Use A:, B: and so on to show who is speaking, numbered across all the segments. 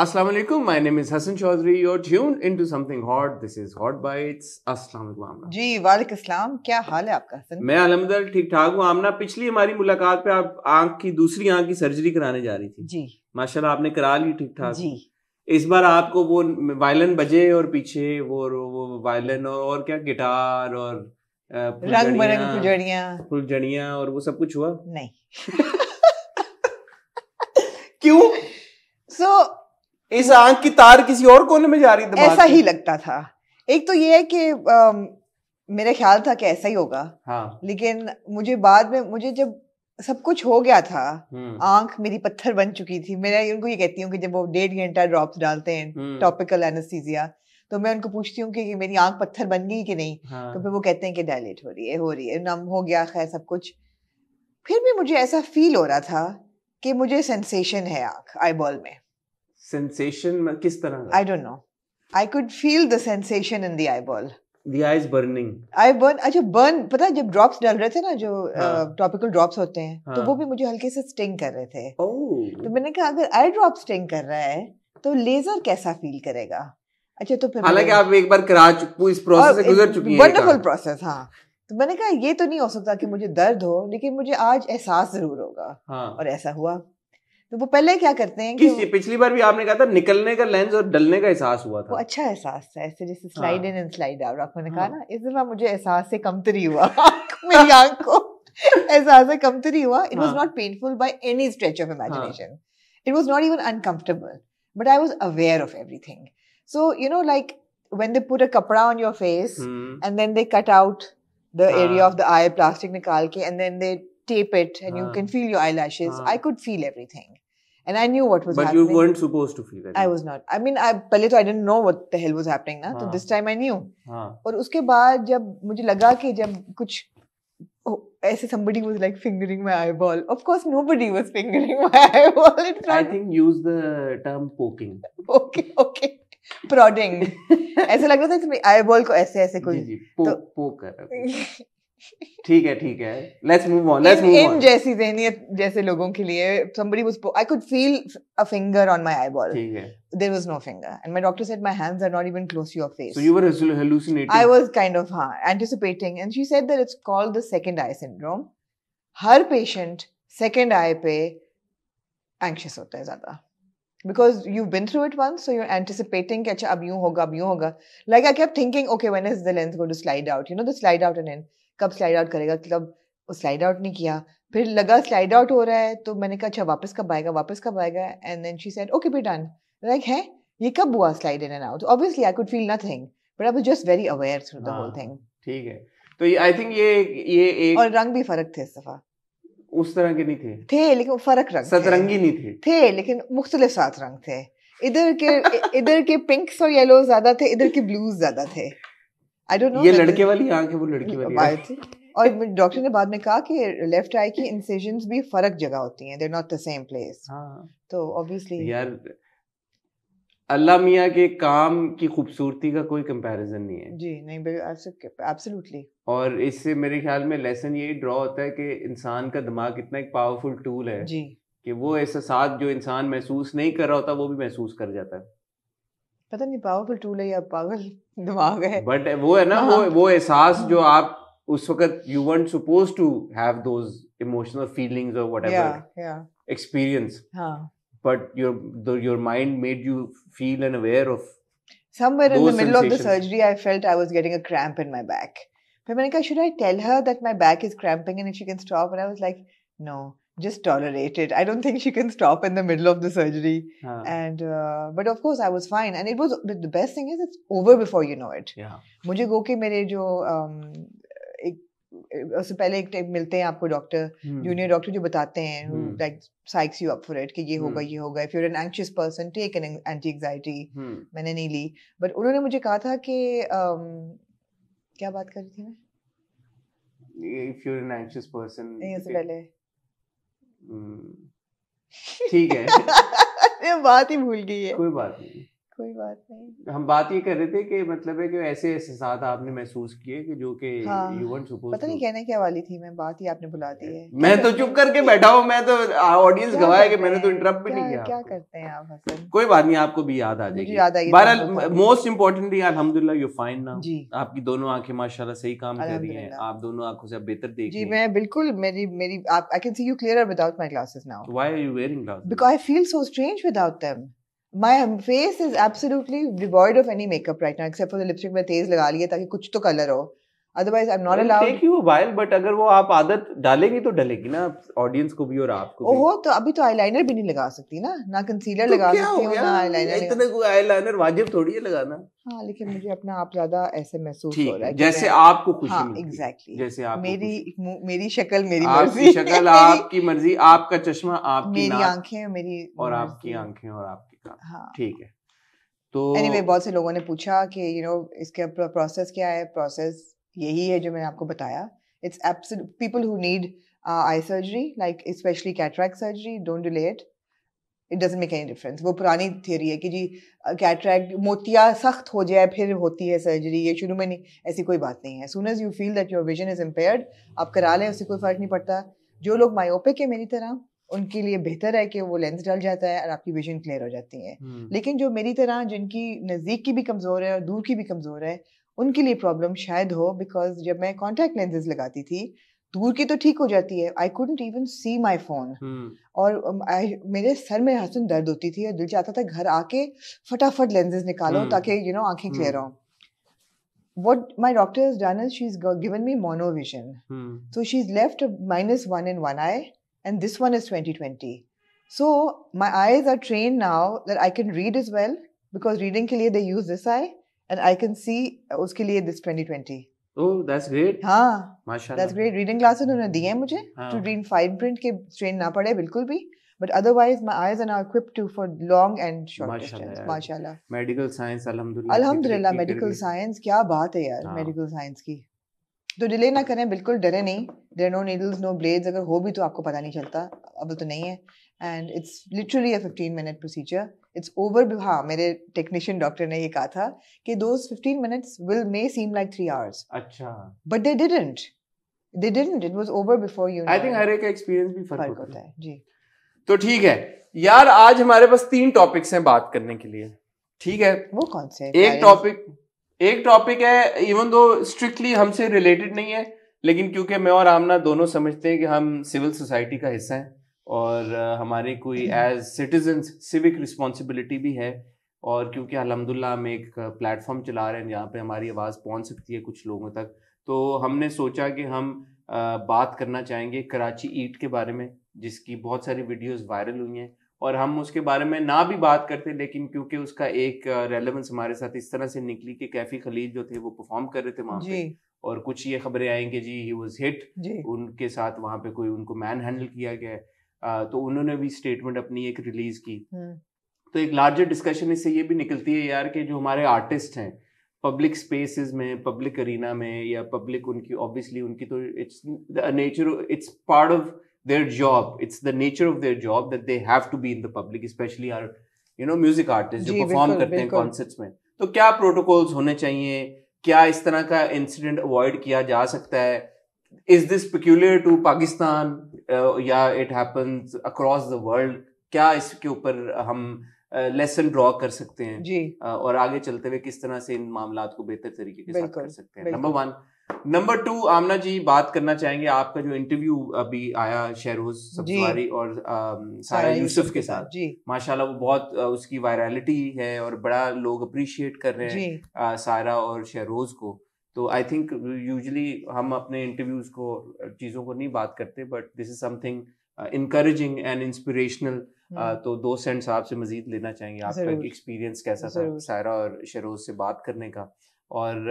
A: अस्सलाम वालेकुम my name is Hasan Chaudhry you are tuned into something hot this is hot bites अस्सलाम वालेकुम आमना
B: जी वालेकुम अस्सलाम क्या हाल है आपका हसन मैं
A: अलहमदल ठीक ठाक हूं आमना पिछली हमारी मुलाकात पे आप आंख की दूसरी आंख की सर्जरी कराने जा रही थी जी माशाल्लाह आपने करा ली ठीक ठाक जी इस बार आपको वो वायलिन बजे और पीछे वो वो वायलिन और, और क्या गिटार और रंग
B: बरंग
A: और वो सब कुछ हुआ नहीं इस आंख की तार किसी और कोने में जा रही दिमाग ऐसा ही लगता था
B: एक तो ये है कि मेरा ख्याल था कि ऐसा ही होगा हाँ। लेकिन मुझे बाद में मुझे जब सब कुछ हो गया था हम्म। आंख मेरी पत्थर बन चुकी थी मैं उनको ये कहती हूँ कि जब वो डेढ़ घंटा ड्रॉप्स डालते हैं टॉपिकल हम्म। एनेस्थीसिया तो मैं उनको पूछती हूँ कि मेरी आंख पत्थर बन गई कि नहीं हाँ। तो फिर वो कहते हैं कि डायलेट हो रही है हो रही है नम हो गया खैर सब कुछ फिर भी मुझे ऐसा फील हो रहा था कि मुझे सेंसेशन है आंख आई में सेंसेशन किस तरह I don't know I could feel the sensation in the eyeball The
A: eyes burning
B: I burn अच्छा बर्न पता है जब ड्रॉप्स डाल रहे थे ना जो टॉपिकल हाँ. ड्रॉप्स uh, होते हैं तो हाँ. तो वो भी मुझे हल्के से स्टिंग कर रहे थे oh. तो मैंने कहा अगर आई ड्रॉप स्टिंग कर रहा है तो लेजर कैसा फील करेगा अच्छा तो फिर हालांकि आप
A: एक बार करा इस प्रोसेस से गुजर चुकी हैं वंडरफुल
B: प्रोसेस हां तो मैंने कहा ये तो नहीं हो सकता कि मुझे दर्द हो लेकिन मुझे आज एहसास जरूर होगा हाँ. और ऐसा हुआ तो वो पहले क्या करते हैं कि वो...
A: पिछली बार भी आपने कहा था निकलने का लेंस और डलने का एहसास हुआ था
B: वो अच्छा एहसास था ऐसे जैसे slide in and slide out आपने कहा हाँ। ना इस दफा मुझे एहसास से कमतरी हुआ मेरी आंख को एहसास से कमतरी हुआ it was not painful by any stretch of imagination it was not even uncomfortable but I was aware of everything so you know like when they put a कपड़ा on your face and then they cut out the area of the eye plastic निकाल के and then they then they tape it and ah. you हाँ। can feel your eyelashes ah. i could feel everything and I knew what was but happening. But you weren't
A: supposed to feel
B: it. I was not. I mean, I पहले तो I didn't know what the hell was happening ना, तो this time I knew. हाँ. और उसके बाद जब मुझे लगा कि जब कुछ ऐसे somebody was like fingering my eyeball. Of course, nobody was fingering my eyeball. It's not. I think use the term poking. Okay, okay. prodding. ऐसा लग रहा था आई बॉल को ऐसे ऐसे कोई
A: पोक पोक कर ठीक है ठीक है let's move on let's move on जैसी
B: ज़हनियत जैसे लोगों के लिए somebody was I could feel a finger on my eyeball ठीक है there was no finger and my doctor said my hands are not even close to your face so you were
A: hallucinating I was
B: kind of हां anticipating and she said that it's called the second eye syndrome हर patient second eye पे anxious होता है ज्यादा because you been through it one so you anticipating अच्छा अब you होगा अब यू होगा like I kept thinking okay when is the lens go to slide out you know the slide out and and कब slide out करेगा कब slide out नहीं किया फिर लगा स्लाइड आउट हो रहा है तो मैंने कहा अच्छा वापस कब आएगा वापस कब आएगा and then she said okay be done like है ये कब हुआ slide in and out obviously I could feel nothing but I was just very aware through the whole thing
A: ठीक है तो आई थिंक ये ये एक और
B: रंग भी फर्क थे सफा
A: उस तरह के नहीं थे
B: थे लेकिन फर्क रंग सतरंगी नहीं थे थे लेकिन मुख्तलिफ सात रंग थे इधर के इधर के पिंक्स और येलो ज्यादा थे इधर के ब्लूज ज्यादा थे आई डोंट नो ये लड़के वाली
A: आंख है वो लड़की वाली आई थी
B: और डॉक्टर ने बाद में कहा कि लेफ्ट आई की इंसिजंस भी फर्क जगह होती हैं they are not the same place हां तो ऑब्वियसली यार
A: अल्लाह मियाँ के काम की खूबसूरती का कोई कंपैरिजन नहीं है
B: जी नहीं एब्सोल्युटली
A: और इससे मेरे ख्याल में लेसन यही ड्रॉ होता है कि इंसान का दिमाग इतना एक पावरफुल टूल है जी कि वो एहसास जो इंसान महसूस नहीं कर रहा होता वो भी महसूस कर जाता है
B: पता नहीं पावरफुल टूल है या पागल दिमाग है बट
A: वो है ना वो वो एहसास जो आप उस वक्त you want suppose to have those emotional feelings और व्हाटएवर एक्सपीरियंस हां but your the, your mind made you feel and aware of
B: somewhere in the middle sensations. of the surgery i felt i was getting a cramp in my back but Monica, should i tell her that my back is cramping and if she can stop and i was like no just tolerate it. I don't think she can stop in the middle of the surgery. Uh, and uh, but of course I was fine. And it was the best thing is it's over before you know it. Yeah. मुझे गो के मेरे जो एक उससे पहले एक मिलते हैं आपको डॉक्टर जूनियर डॉक्टर जो बताते हैं लाइक साइक्स यू अप फॉर इट कि ये होगा ये होगा if you are an anxious person take an anti anxiety मैंने नहीं ली बट उन्होंने मुझे कहा था कि क्या बात कर रही थी
A: मैं if you are an anxious person नहीं उससे पहले हम्म। ठीक है
B: ये बात ही भूल गई है कोई बात नहीं कोई बात नहीं
A: हम बात ये कर रहे थे कि मतलब है कि ऐसे एहसास आपने महसूस किए कि जो कि यू वांट हाँ, पता नहीं
B: कहने क्या वाली थी मैं बात ही आपने बुला दी है
A: मैं तो चुप करके बैठा हूं मैं तो ऑडियंस गवाह है कि मैंने तो इंटरप्ट भी नहीं किया
B: क्या करते हैं आप
A: हसन कोई बात नहीं आपको भी याद आ जाएगी याद आएगी बहरहाल मोस्ट इम्पोर्टेंटली अल्हम्दुलिल्लाह यू फाइन ना आपकी दोनों आंखें माशाल्लाह सही काम कर रही हैं आप दोनों आंखों से आप बेहतर देख जी मैं
B: बिल्कुल मेरी मेरी I can see you clearer without my glasses now
A: why are you wearing glasses
B: because I feel so strange without them my face is absolutely devoid of any makeup right ना एक्सेप्ट फॉर the lipstick मैं तेज लगा लिया ताकि कुछ तो colour हो otherwise I am not allowed take
A: you while but अगर वो आप आदत डालेंगी तो डलेगी ना ऑडियंस को भी और आपको ओहो
B: तो अभी तो आईलाइनर भी नहीं लगा सकती ना ना कंसीलर तो लगा सकती हूं ना आईलाइनर इतने
A: को आईलाइनर वाजिब थोड़ी है लगाना
B: हां लेकिन मुझे अपना आप ज्यादा ऐसे महसूस हो रहा है हाँ, जैसे आपको खुशी हां एग्जैक्टली जैसे आप मेरी मेरी शक्ल मेरी आपकी शक्ल
A: आपकी मर्जी आपका चश्मा आपकी मेरी
B: आंखें मेरी और आपकी
A: आंखें और आपकी का हाँ। ठीक है तो anyway,
B: बहुत से लोगों ने पूछा कि यू नो इसके प्रोसेस क्या है प्रोसेस यही है जो मैंने आपको बताया it's absolute people who need eye surgery like specially cataract surgery don't delay it it doesn't make any difference वो पुरानी थियोरी है कि जी कैटरैक्ट uh, मोतिया सख्त हो जाए फिर होती है सर्जरी ये शुरू में नहीं ऐसी कोई बात नहीं है सुन as you feel that your vision is impaired आप करा लें उससे कोई फर्क नहीं पड़ता जो लोग मायोपिक है मेरी तरह उनके लिए बेहतर है कि वो लेंस डल जाता है और आपकी विजन क्लियर हो जाती है हम्म। लेकिन जो मेरी तरह जिनकी नज़दीक की भी कमज़ोर है और दूर की भी कमज़ोर है उनके लिए प्रॉब्लम शायद हो बिकॉज जब मैं कॉन्टैक्ट लेंसेज लगाती थी दूर की तो ठीक हो जाती है I couldn't even see my phone और um, I, मेरे सर में हसन दर्द होती थी और दिल चाहता था घर आके फटाफट लेंसेज निकालो hmm. ताकि यू नो आंखें क्लियर हो what my doctor has done is she's given me monovision. Hmm. So she's left a minus one and this one is 2020. So my eyes are trained now that I can read as well because reading ke liye they use this eye and I can see उसके liye this 2020.
A: Oh, that's great. हाँ, माशाल्लाह. That's
B: great. Reading glasses उन्होंने दी हैं मुझे हाँ. to read fine print के strain ना पड़े बिल्कुल भी. But otherwise, my eyes are now equipped to for long and short Mashallah, distance. MashaAllah.
A: Medical science, alhamdulillah. Alhamdulillah, medical science.
B: क्या बात है यार, medical science की. तो डिले ना करें बिल्कुल डरे नहीं there no needles no blades अगर हो भी तो आपको पता नहीं चलता अब तो नहीं है and it's literally a fifteen minute procedure it's over हाँ मेरे टेक्नीशियन डॉक्टर ने ये कहा था कि दो fifteen minutes will may seem like three hours अच्छा but they didn't they didn't it was over before you I think हर एक एक्सपीरियंस भी फर्क होता है जी
A: तो ठीक है यार आज हमारे पास तीन टॉपिक्स हैं बात करने के लिए
B: ठीक है वो कौन से एक
A: टॉपिक एक टॉपिक है इवन दो स्ट्रिक्टली हमसे रिलेटेड नहीं है लेकिन क्योंकि मैं और आमना दोनों समझते हैं कि हम सिविल सोसाइटी का हिस्सा हैं और हमारे कोई एज सिटीजन सिविक रिस्पॉन्सिबिलिटी भी है और क्योंकि अलहमदिल्ला हम एक प्लेटफॉर्म चला रहे हैं जहाँ पे हमारी आवाज़ पहुँच सकती है कुछ लोगों तक तो हमने सोचा कि हम बात करना चाहेंगे कराची ईट के बारे में जिसकी बहुत सारी वीडियोस वायरल हुई हैं और हम उसके बारे में ना भी बात करते लेकिन क्योंकि उसका एक रेलेवेंस हमारे साथ इस तरह से निकली कि कैफी खलील जो थे वो परफॉर्म कर रहे थे वहां पे और कुछ ये खबरें आई कि जी ही वॉज हिट उनके साथ वहां पे कोई उनको मैन हैंडल किया गया है तो उन्होंने भी स्टेटमेंट अपनी एक रिलीज की हम्म। तो एक लार्जर डिस्कशन इससे ये भी निकलती है यार कि जो हमारे आर्टिस्ट हैं पब्लिक स्पेसेस में पब्लिक अरीना में या पब्लिक उनकी ऑब्वियसली उनकी तो it's nature it's part of their job it's the nature of their job that they have to be in the public especially our you know music artists जो perform करते हैं concerts में तो क्या protocols होने चाहिए क्या इस तरह का इंसिडेंट अवॉइड किया जा सकता है is this peculiar to Pakistan या it happens across the world क्या इसके ऊपर हम लेसन ड्रॉ कर सकते हैं जी और आगे चलते हुए किस तरह से इन मामला को बेहतर तरीके के साथ
B: कर सकते हैं number
A: one number two Aamna ji बात करना चाहेंगे आपका जो इंटरव्यू अभी आया शहरोज सफारी और सारा um, यूसुफ के साथ जी माशाल्लाह वो बहुत uh, उसकी वायरलिटी है और बड़ा लोग अप्रिशिएट कर रहे हैं सारा uh, और शहरोज को तो आई थिंक यूजली हम अपने इंटरव्यूज को uh, चीज़ों को नहीं बात करते but this is something encouraging and inspirational तो दो सेंट्स साहब से मजीद लेना चाहेंगे आपका एक्सपीरियंस कैसा था सारा और शहरोज से बात करने का और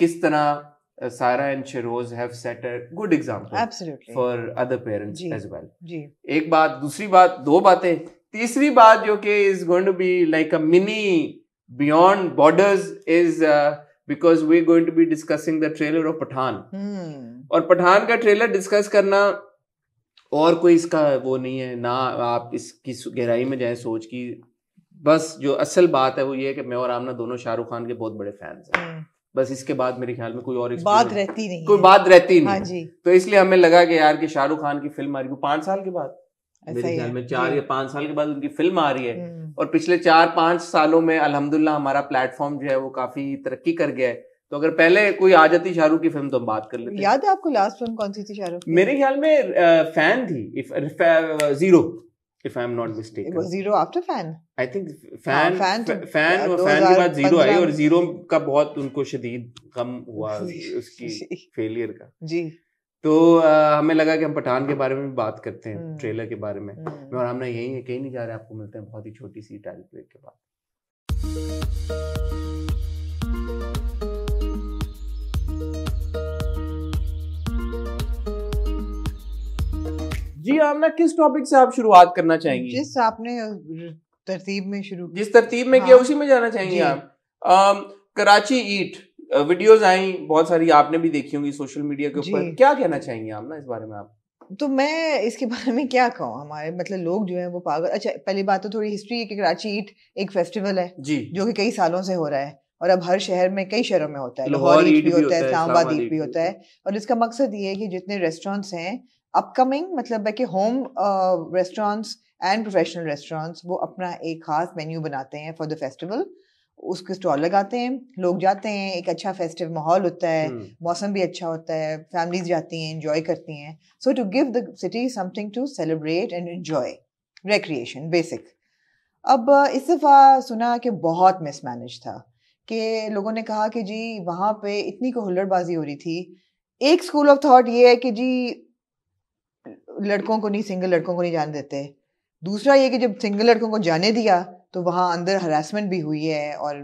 A: किस तरह uh, Sara and Shiroz have set a good example Absolutely. for other parents ji, as well. जी. एक बात दूसरी बात दो बातें तीसरी बात जो कि is going to be like a mini beyond borders is uh, because we're going to be discussing the trailer of Pathan. Hmm. और पठान का ट्रेलर डिस्कस करना और कोई इसका वो नहीं है ना आप इसकी गहराई में जाए सोच की बस जो असल बात है वो ये है कि मैं और आमना दोनों शाहरुख खान के बहुत बड़े फैंस हैं बस इसके बाद मेरे ख्याल में कोई और बात रहती
B: नहीं कोई बात रहती नहीं हाँ जी
A: तो इसलिए हमें लगा कि यार कि शाहरुख खान की फिल्म आ रही है पांच साल के बाद मेरे ख्याल में चार या पांच साल के बाद उनकी फिल्म आ रही है हम्म। और पिछले चार पांच सालों में अलहमदुल्ला हमारा प्लेटफॉर्म जो है वो काफी तरक्की कर गया है तो अगर पहले कोई आ जाती शाहरुख की फिल्म तो हम बात कर लेते
B: याद है आपको लास्ट फिल्म कौन सी थी शाहरुख
A: मेरे ख्याल में फैन थी zero if I am not mistaken. It was
B: zero after fan.
A: I think fan ah, yeah, fan, fan, fan और fan के बाद zero आई और zero का बहुत उनको शदीद गम हुआ उसकी failure का जी तो आ, हमें लगा कि हम पठान के बारे में भी बात करते हैं ट्रेलर हम्म। के बारे में हम्म। और हमने यही है कहीं नहीं जा रहे आपको मिलते हैं बहुत ही छोटी सी टाइम ब्रेक के बाद जी आमना किस टॉपिक से आप शुरुआत करना चाहेंगी
B: जिस आपने तरतीब में शुरू जिस तरतीब में किया हाँ। उसी में जाना चाहेंगी आप
A: कराची ईट वीडियोस आई बहुत सारी आपने भी देखी होंगी सोशल मीडिया के ऊपर क्या कहना चाहेंगे आप ना इस बारे में आप
B: तो मैं इसके बारे में क्या कहूँ हमारे मतलब लोग जो हैं वो पागल अच्छा पहली बात तो थोड़ी हिस्ट्री है कि कराची ईट एक फेस्टिवल है जी जो कि कई सालों से हो रहा है और अब हर शहर में कई शहरों में होता है लाहौर ईट भी होता है इस्लामाबाद ईट भी होता है और इसका मकसद ये है कि जितने रेस्टोरेंट्स हैं अपकमिंग मतलब है कि home restaurants and professional restaurants वो अपना एक ख़ास मेन्यू बनाते हैं फॉर द फेस्टिवल उसके स्टॉल लगाते हैं लोग जाते हैं एक अच्छा फेस्टिव माहौल होता है हम्म। मौसम भी अच्छा होता है फैमिलीज जाती हैं इंजॉय करती हैं so to give the city something to celebrate and enjoy recreation basic अब uh, इस दफ़ा सुना कि बहुत मिसमैनेज था कि लोगों ने कहा कि जी वहाँ पे इतनी को हो रही थी एक स्कूल ऑफ थॉट ये है कि जी लड़कों को नहीं सिंगल लड़कों को नहीं जाने देते दूसरा ये कि जब सिंगल लड़कों को जाने दिया तो वहाँ अंदर हरासमेंट भी हुई है और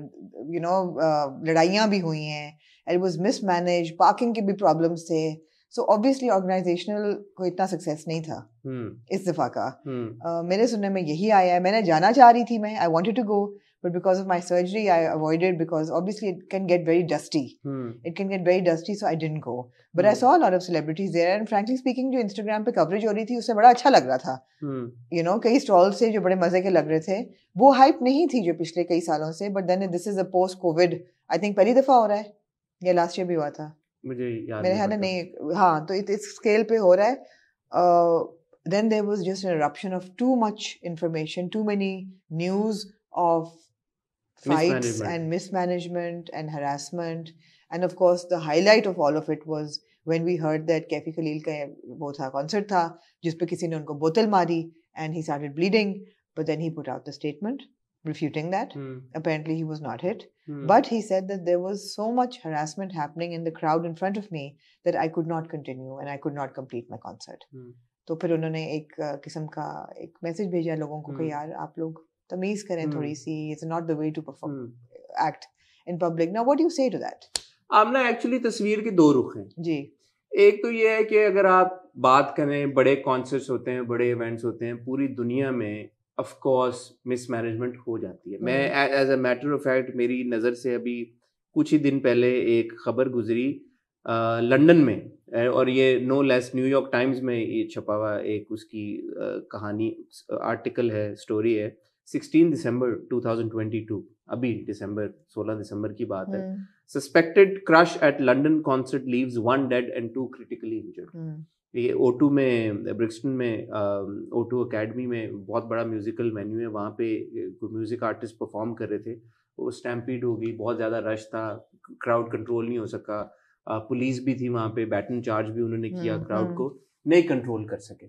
B: यू नो लड़ाइयाँ भी हुई हैं एंड वॉज मिसमैनेज पार्किंग के भी प्रॉब्लम्स थे सो ऑब्वियसली ऑर्गेनाइजेशनल को इतना सक्सेस नहीं था hmm. इस दफा का hmm. uh, मैंने सुनने में यही आया है मैंने जाना चाह रही थी मैं I wanted to go but because of my surgery I avoided because obviously it can get very dusty it can get very dusty so I didn't go but I saw lot of celebrities there and frankly speaking जो Instagram पर coverage हो रही थी उससे बड़ा अच्छा लग रहा था यू हम्म। नो कई स्टॉल से जो बड़े मजे के लग रहे थे वो हाइप नहीं थी जो पिछले कई सालों से but then this is a post COVID I think पहली दफा हो रहा है या लास्ट ईयर भी हुआ था
A: मुझे याद
B: नहीं हाँ तो इस इस स्केल पे हो रहा है then there was just interruption of too much information too many news of fight and mismanagement and harassment and of the highlight of all of it was when we heard that Kaifi Khalil का वो था concert था जिसपे किसी ने उनको बोतल मारी and he started bleeding but then he put out the statement refuting that. Mm. Apparently, he was not hit. Mm. But he said that there was so much harassment happening in the crowd in front of me that I could not continue and I could not complete my concert. Mm. तो फिर उन्होंने एक किस्म का एक message भेजा लोगों को कि यार आप लोग तमीज करें थोड़ी सी it's not the way to perform act in public now what do you say to that
A: आप ना एक्चुअली तस्वीर के दो रुख हैं जी एक तो ये है कि अगर आप बात करें बड़े कॉन्सर्ट्स होते हैं बड़े इवेंट्स होते हैं पूरी दुनिया में ऑफ कोर्स मिसमैनेजमेंट हो जाती है मैं as a matter of fact मेरी नज़र से अभी कुछ ही दिन पहले एक खबर गुजरी लंदन में और ये नो लेस न्यूयॉर्क टाइम्स में ये छपा हुआ एक उसकी आ, कहानी आर्टिकल है स्टोरी है 16 दिसंबर 2022 अभी दिसंबर 16 दिसंबर की बात है suspected crush at London concert leaves one dead and two critically injured ये ओ टू में ब्रिक्सटन में ओ टू अकेडमी में बहुत बड़ा म्यूज़िकल वेन्यू है वहाँ पे म्यूज़िक आर्टिस्ट परफॉर्म कर रहे थे वो स्टैम्पीड हो गई बहुत ज़्यादा रश था क्राउड कंट्रोल नहीं हो सका पुलिस भी थी वहाँ पे बैटन चार्ज भी उन्होंने किया क्राउड हम्म, हम्म। को नहीं कंट्रोल कर सके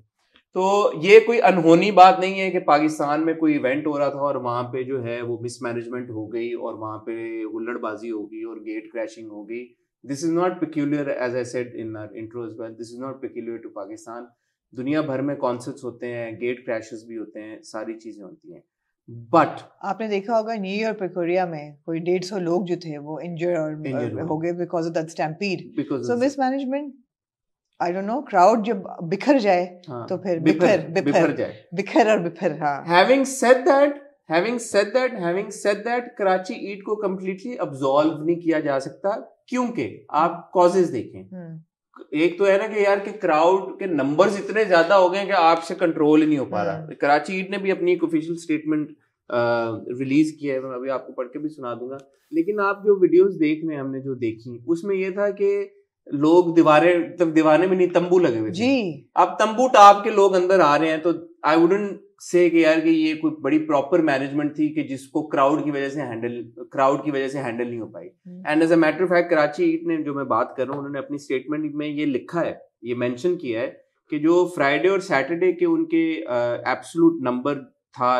A: तो ये कोई अनहोनी बात नहीं है कि पाकिस्तान में कोई इवेंट हो रहा था और वहाँ पे जो है वो मिसमैनेजमेंट हो गई और वहाँ पे हुल्लड़बाजी हो गई और गेट क्रैशिंग हो गई this is not peculiar as I said in our intro as well this is not peculiar to Pakistan दुनिया भर में कॉन्सर्ट्स होते हैं गेट क्रैशेस भी होते हैं सारी चीजें होती हैं बट
B: आपने देखा होगा न्यूयॉर्क पे कोरिया में कोई डेढ़ सौ लोग जो थे वो इंजर और हो गए because of that stampede so mismanagement I don't know crowd जब बिखर जाए हाँ, तो फिर बिखर बिखर जाए बिखर और बिखर हाँ
A: having said that having said that having said that Karachi eat को कम्प्लीटली अब्जॉल्व नहीं किया जा सकता क्योंकि आप कॉजेज देखें हम्म। एक तो है ना कि यार कि क्राउड के नंबर्स इतने ज्यादा हो गए कि आपसे कंट्रोल ही नहीं हो पा रहा कराची हम्म। ईट ने भी अपनी एक ऑफिशियल स्टेटमेंट रिलीज किया है मैं अभी आपको पढ़ के भी सुना दूंगा लेकिन आप जो वीडियोस देख रहे हैं हमने जो देखी उसमें यह था कि लोग दीवारे तब मतलब दीवाने में नहीं तंबू लगे हुए जी अब तंबू टाप के लोग अंदर आ रहे हैं तो आई वुडेंट से कि यार कि ये कोई बड़ी प्रॉपर मैनेजमेंट थी कि जिसको क्राउड की वजह से हैंडल क्राउड की वजह से हैंडल नहीं हो पाई and as a matter of fact Karachi eat ने जो मैं बात कर रहा हूँ उन्होंने अपनी स्टेटमेंट में ये लिखा है ये मेंशन किया है कि जो फ्राइडे और सैटरडे के उनके एब्सोलूट uh, नंबर था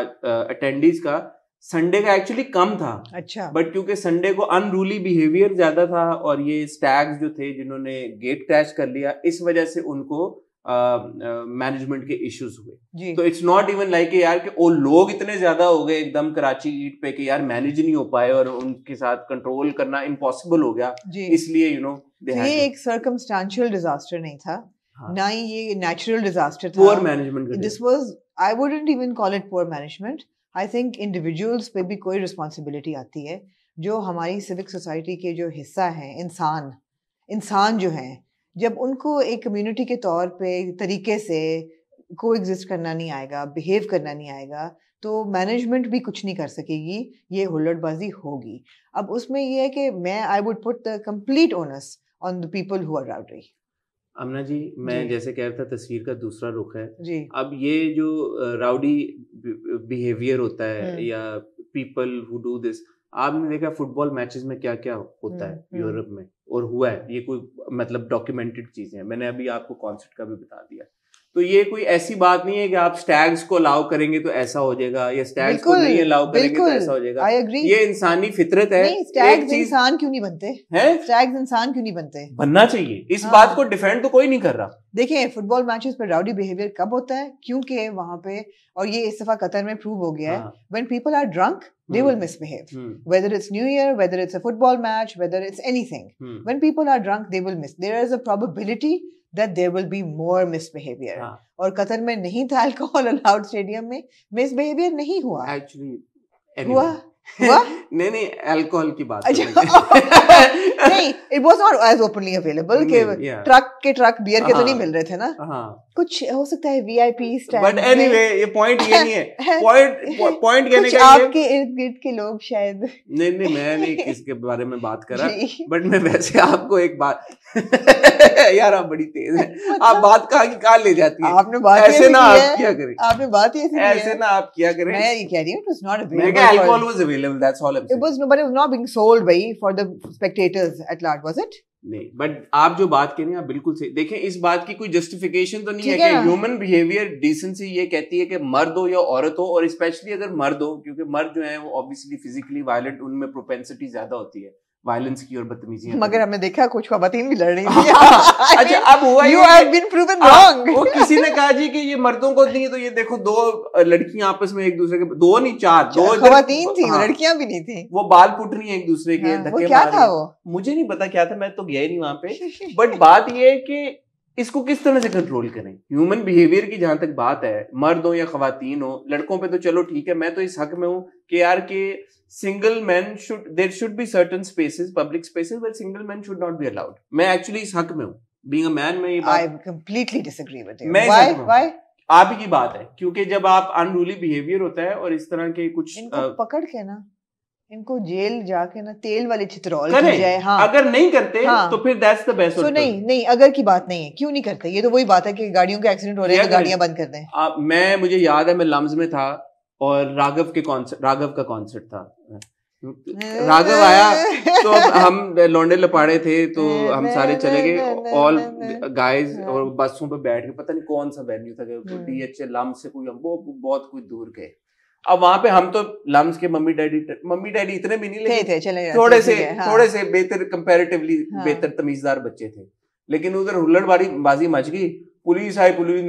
A: अटेंडीज uh, का संडे का एक्चुअली कम था अच्छा बट क्योंकि संडे को अनरूली बिहेवियर ज्यादा था और ये स्टैग्स जो थे जिन्होंने गेट क्रैश कर लिया इस वजह से उनको मैनेजमेंट के इश्यूज हुए तो इट्स नॉट इवन लाइक यार कि वो लोग इतने ज्यादा हो गए एकदम कराची ईट पे कि यार मैनेज नहीं हो पाए और उनके साथ कंट्रोल करना इम्पॉसिबल हो गया इसलिए यू नो तो ये एक
B: सर्कमस्टांशियल डिजास्टर नहीं था हाँ। ना ही ये नेचुरल डिजास्टर था poor management this was I wouldn't even call it poor management I think individuals पे भी कोई रिस्पॉन्सिबिलिटी आती है जो हमारी सिविक सोसाइटी के जो हिस्सा हैं इंसान इंसान जो हैं जब उनको एक कम्युनिटी के तौर पे तरीके से को एग्जिस्ट करना नहीं आएगा बिहेव करना नहीं आएगा तो मैनेजमेंट भी कुछ नहीं कर सकेगी ये हुल्लड़बाजी होगी अब उसमें ये है कि मैं I would put the complete onus on the people who are रही
A: अमना जी मैं जी. जैसे कह रहा था तस्वीर का दूसरा रुख है जी. अब ये जो राउडी बिहेवियर होता है हम्म। या पीपल हु डू दिस आपने देखा फुटबॉल मैचेस में क्या क्या होता हम्म, है हम्म। यूरोप में और हुआ है ये कोई मतलब डॉक्यूमेंटेड चीज़ें हैं मैंने अभी आपको कॉन्सेप्ट का भी बता दिया तो ये कोई ऐसी बात नहीं है कि आप स्टैग्स को अलाउ करेंगे तो ऐसा हो जाएगा या स्टैग्स को नहीं अलाउ करेंगे तो ऐसा हो जाएगा आई एग्री ये इंसानी फितरत है स्टैग्स
B: इंसान क्यों नहीं बनते हैं स्टैग्स इंसान क्यों नहीं बनते
A: बनना चाहिए इस हाँ। बात को डिफेंड तो कोई नहीं कर रहा
B: देखिए फुटबॉल मैचेस पर राउडी बिहेवियर कब होता है क्योंकि वहां पे और ये इस दफा कतर में प्रूव हो गया है when people are drunk they will misbehave whether it's new year whether it's a football match whether it's anything when people are drunk they will miss there is a probability that there will be more misbehaviour और Qatar में नहीं था alcohol allowed stadium में misbehaviour नहीं हुआ actually anyway, हुआ
A: नहीं नहीं अल्कोहल की बात अच्छा।
B: नहीं it was not as openly available कि ट्रक के ट्रक बियर के तो हाँ। नहीं मिल रहे थे ना हाँ। कुछ हो सकता है वीआईपी स्टैंड बट एनीवे ये पॉइंट ये नहीं है पॉइंट पॉइंट कहने का आपके इर्द गिर्द के लोग शायद
A: नहीं नहीं मैं नहीं बारे में बात कर रहा बट मैं वैसे आपको एक बात यार आप बड़ी तेज है अच्छा। आप बात कहा की कहा ले जाती है आपने बात ऐसे ना आप क्या करें
B: आपने बात ही ऐसे ना आप क्या करें मैं ये कह रही हूँ
A: available. That's all I'm saying.
B: It was but it was not being sold by for the spectators at large, was it?
A: नहीं बट आप जो बात कह रहे हैं आप बिल्कुल सही देखें इस बात की कोई जस्टिफिकेशन तो नहीं है कि ह्यूमन बिहेवियर डिसेंसी ये कहती है कि मर्द हो या औरत हो और स्पेशली अगर मर्द हो क्योंकि मर्द जो है वो ऑब्वियसली फिजिकली वायलेंट उनमें प्रोपेंसिटी ज्यादा होती है वायलेंस की और बदतमीजी
B: मगर हमने देखा कुछ खातन भी लड़ रही थी अच्छा अब हुआ you have been proven wrong वो किसी ने
A: कहा जी कि ये मर्दों को नहीं तो ये देखो दो लड़कियां आपस में एक दूसरे के दो नहीं चार दो खातन थी हाँ। लड़कियां भी नहीं थी वो बाल पुट रही है एक दूसरे के हाँ, धक्के क्या था वो मुझे नहीं पता क्या था मैं तो गया ही नहीं वहां पे बट बात ये है कि इसको किस तरह से कंट्रोल करें ह्यूमन बिहेवियर की जहां तक बात है मर्द हो या खातन हो लड़कों पे तो चलो ठीक है मैं तो इस हक में हूँ कि यार के single man should there should be certain spaces public spaces but single man should not be allowed मैं एक्चुअली इस हक में हूँ बींग मैन में I completely disagree with you why why आप ही की बात है क्योंकि जब आप अनरूली बिहेवियर होता है और इस तरह के कुछ इनको आ,
B: पकड़ के ना इनको जेल जाके ना तेल वाले चित्रौल जाए हाँ अगर नहीं
A: करते हाँ, तो फिर दैट्स द बेस्ट सो नहीं
B: नहीं अगर की बात नहीं है क्यों नहीं करते ये तो वही बात है कि गाड़ियों के एक्सीडेंट हो रहे हैं तो गाड़ियां बंद कर
A: दें मैं मुझे याद है मैं लम्स में था और राघव के कॉन्सर्ट राघव का कॉन्सर्ट था राघव आया तो अब हम लौंडे लपाड़े थे तो हम सारे चले गए ऑल गाइस हाँ। और बसों पे बैठ के पता नहीं कौन सा वेन्यू था डी एच हाँ। से कोई वो बहुत कुछ दूर गए अब वहां पे हम तो लम्स के मम्मी डैडी मम्मी डैडी इतने भी नहीं
B: लेते थोड़े से हाँ। थोड़े
A: से बेहतर कंपैरेटिवली बेहतर तमीजदार बच्चे थे लेकिन उधर हुल्लड़बाजी बाजी मच गई पुलिस आई पुलिस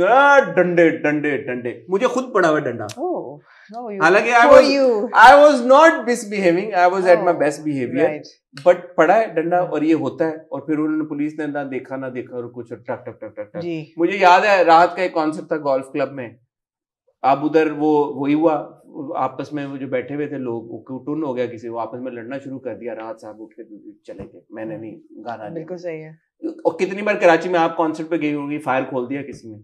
A: डंडे डंडे डंडे मुझे खुद पड़ा हुआ डंडा oh, हालांकि I was not misbehaving I was at my best behaviour but पड़ा है डंडा और ये होता है और फिर उन्होंने पुलिस ने ना देखा ना देखा और कुछ टक टक टक टक मुझे याद है राहत का एक कॉन्सेप्ट था गोल्फ क्लब में आप उधर वो वही हुआ आपस में वो जो बैठे हुए थे लोग टून हो गया किसी को आपस में लड़ना शुरू कर दिया राहत साहब उठ के चले गए मैंने hmm. नहीं
B: गाना बिल्कुल सही है
A: और कितनी बार कराची में आप कॉन्सर्ट पे गई होगी फायर खोल दिया किसी ने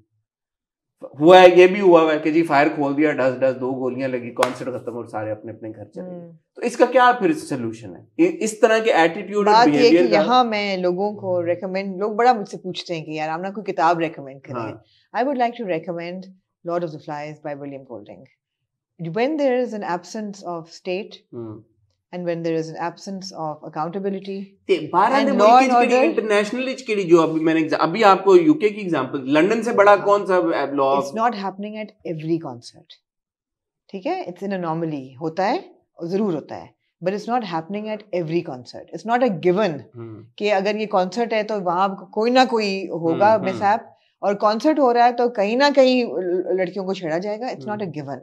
A: हुआ है ये भी हुआ है कि जी फायर खोल दिया डस डस दो गोलियां लगी कॉन्सर्ट खत्म और सारे अपने अपने घर चले हम्म। तो इसका क्या फिर सोल्यूशन है इस तरह के एटीट्यूड बात ये कि यहाँ
B: मैं लोगों को रेकमेंड हम्म। लोग बड़ा मुझसे पूछते हैं कि यार आपने कोई किताब रेकमेंड करिए I would like to recommend lord of the flies by William Golding when there is an absence of state mm. and when there is an absence of accountability Bharat ने बड़ी चीज करी इंटरनेशनल
A: करी जो अभी मैंने अभी आपको यूके की एग्जांपल लंदन से बड़ा हाँ। कौन सा law it's
B: not happening at every concert ठीक है इट्स इन अनोमली होता है जरूर होता है but it's not happening at every concert it's not a given कि अगर ये कॉन्सर्ट है तो वहां कोई ना कोई होगा हम्म, हम्म। मिसहैप और कॉन्सर्ट हो रहा है तो कहीं ना कहीं लड़कियों को छेड़ा जाएगा it's not a given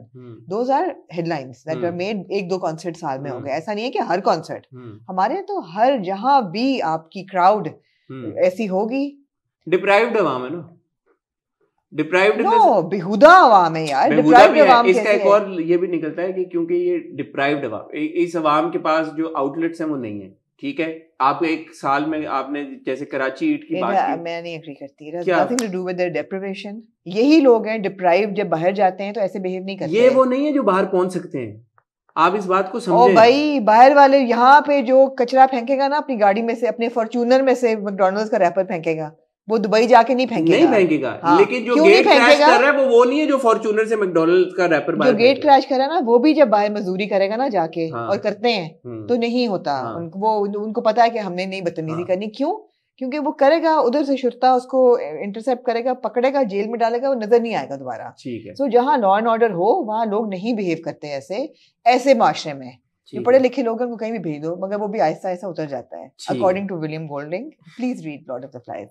B: those are headlines that are made एक दो कॉन्सर्ट साल में हो गए हम्म। ऐसा नहीं है कि हर कॉन्सर्ट हम्म। हमारे तो हर जहां भी आपकी क्राउड हम्म। ऐसी होगी
A: डिप्राइव्ड आवाम है ना डिप्राइव्ड नो
B: बेहुदा आवाम है यार डिप्राइव्ड आवाम इसका एक और
A: ये भी निकलता है कि क्योंकि ये डिप्राइव्ड आवाम इस आवाम के पास जो आउटलेट्स हैं वो नहीं है ठीक है आप एक साल में आपने जैसे कराची ईट की बात की मैं
B: नहीं एग्री करती nothing to do with deprivation यही लोग हैं डिप्राइव जब बाहर जाते हैं तो ऐसे बिहेव नहीं करते ये वो
A: नहीं है जो बाहर पहुंच सकते हैं आप इस बात को समझे भाई
B: बाहर वाले यहाँ पे जो कचरा फेंकेगा ना अपनी गाड़ी में से अपने फॉर्चूनर में से मैकडोनल्ड्स का रैपर फेंकेगा वो दुबई जाके नहीं फेंकेगा नहीं फेंकेगा हाँ। लेकिन जो गेट क्रैश कर रहा है वो वो नहीं है जो
A: फॉर्चूनर से मैकडोनल्ड का रैपर जो गेट
B: क्रैश कर रहा है ना वो भी जब बाहर मजदूरी करेगा ना जाके हाँ। और करते हैं हम्म। तो नहीं होता हाँ। उनको वो उनको पता है कि हमने नहीं बदतमीजी हाँ। करनी क्यों क्योंकि वो करेगा उधर से शुरता उसको इंटरसेप्ट करेगा पकड़ेगा जेल में डालेगा वो नजर नहीं आएगा दोबारा ठीक है सो जहाँ लॉ एंड ऑर्डर हो वहाँ लोग नहीं बिहेव करते ऐसे ऐसे माशरे में जो पढ़े लिखे लोग हैं उनको कहीं भी भेज दो मगर वो भी आहिस्ता ऐसा उतर जाता है according to William Golding please read lord
A: of the flies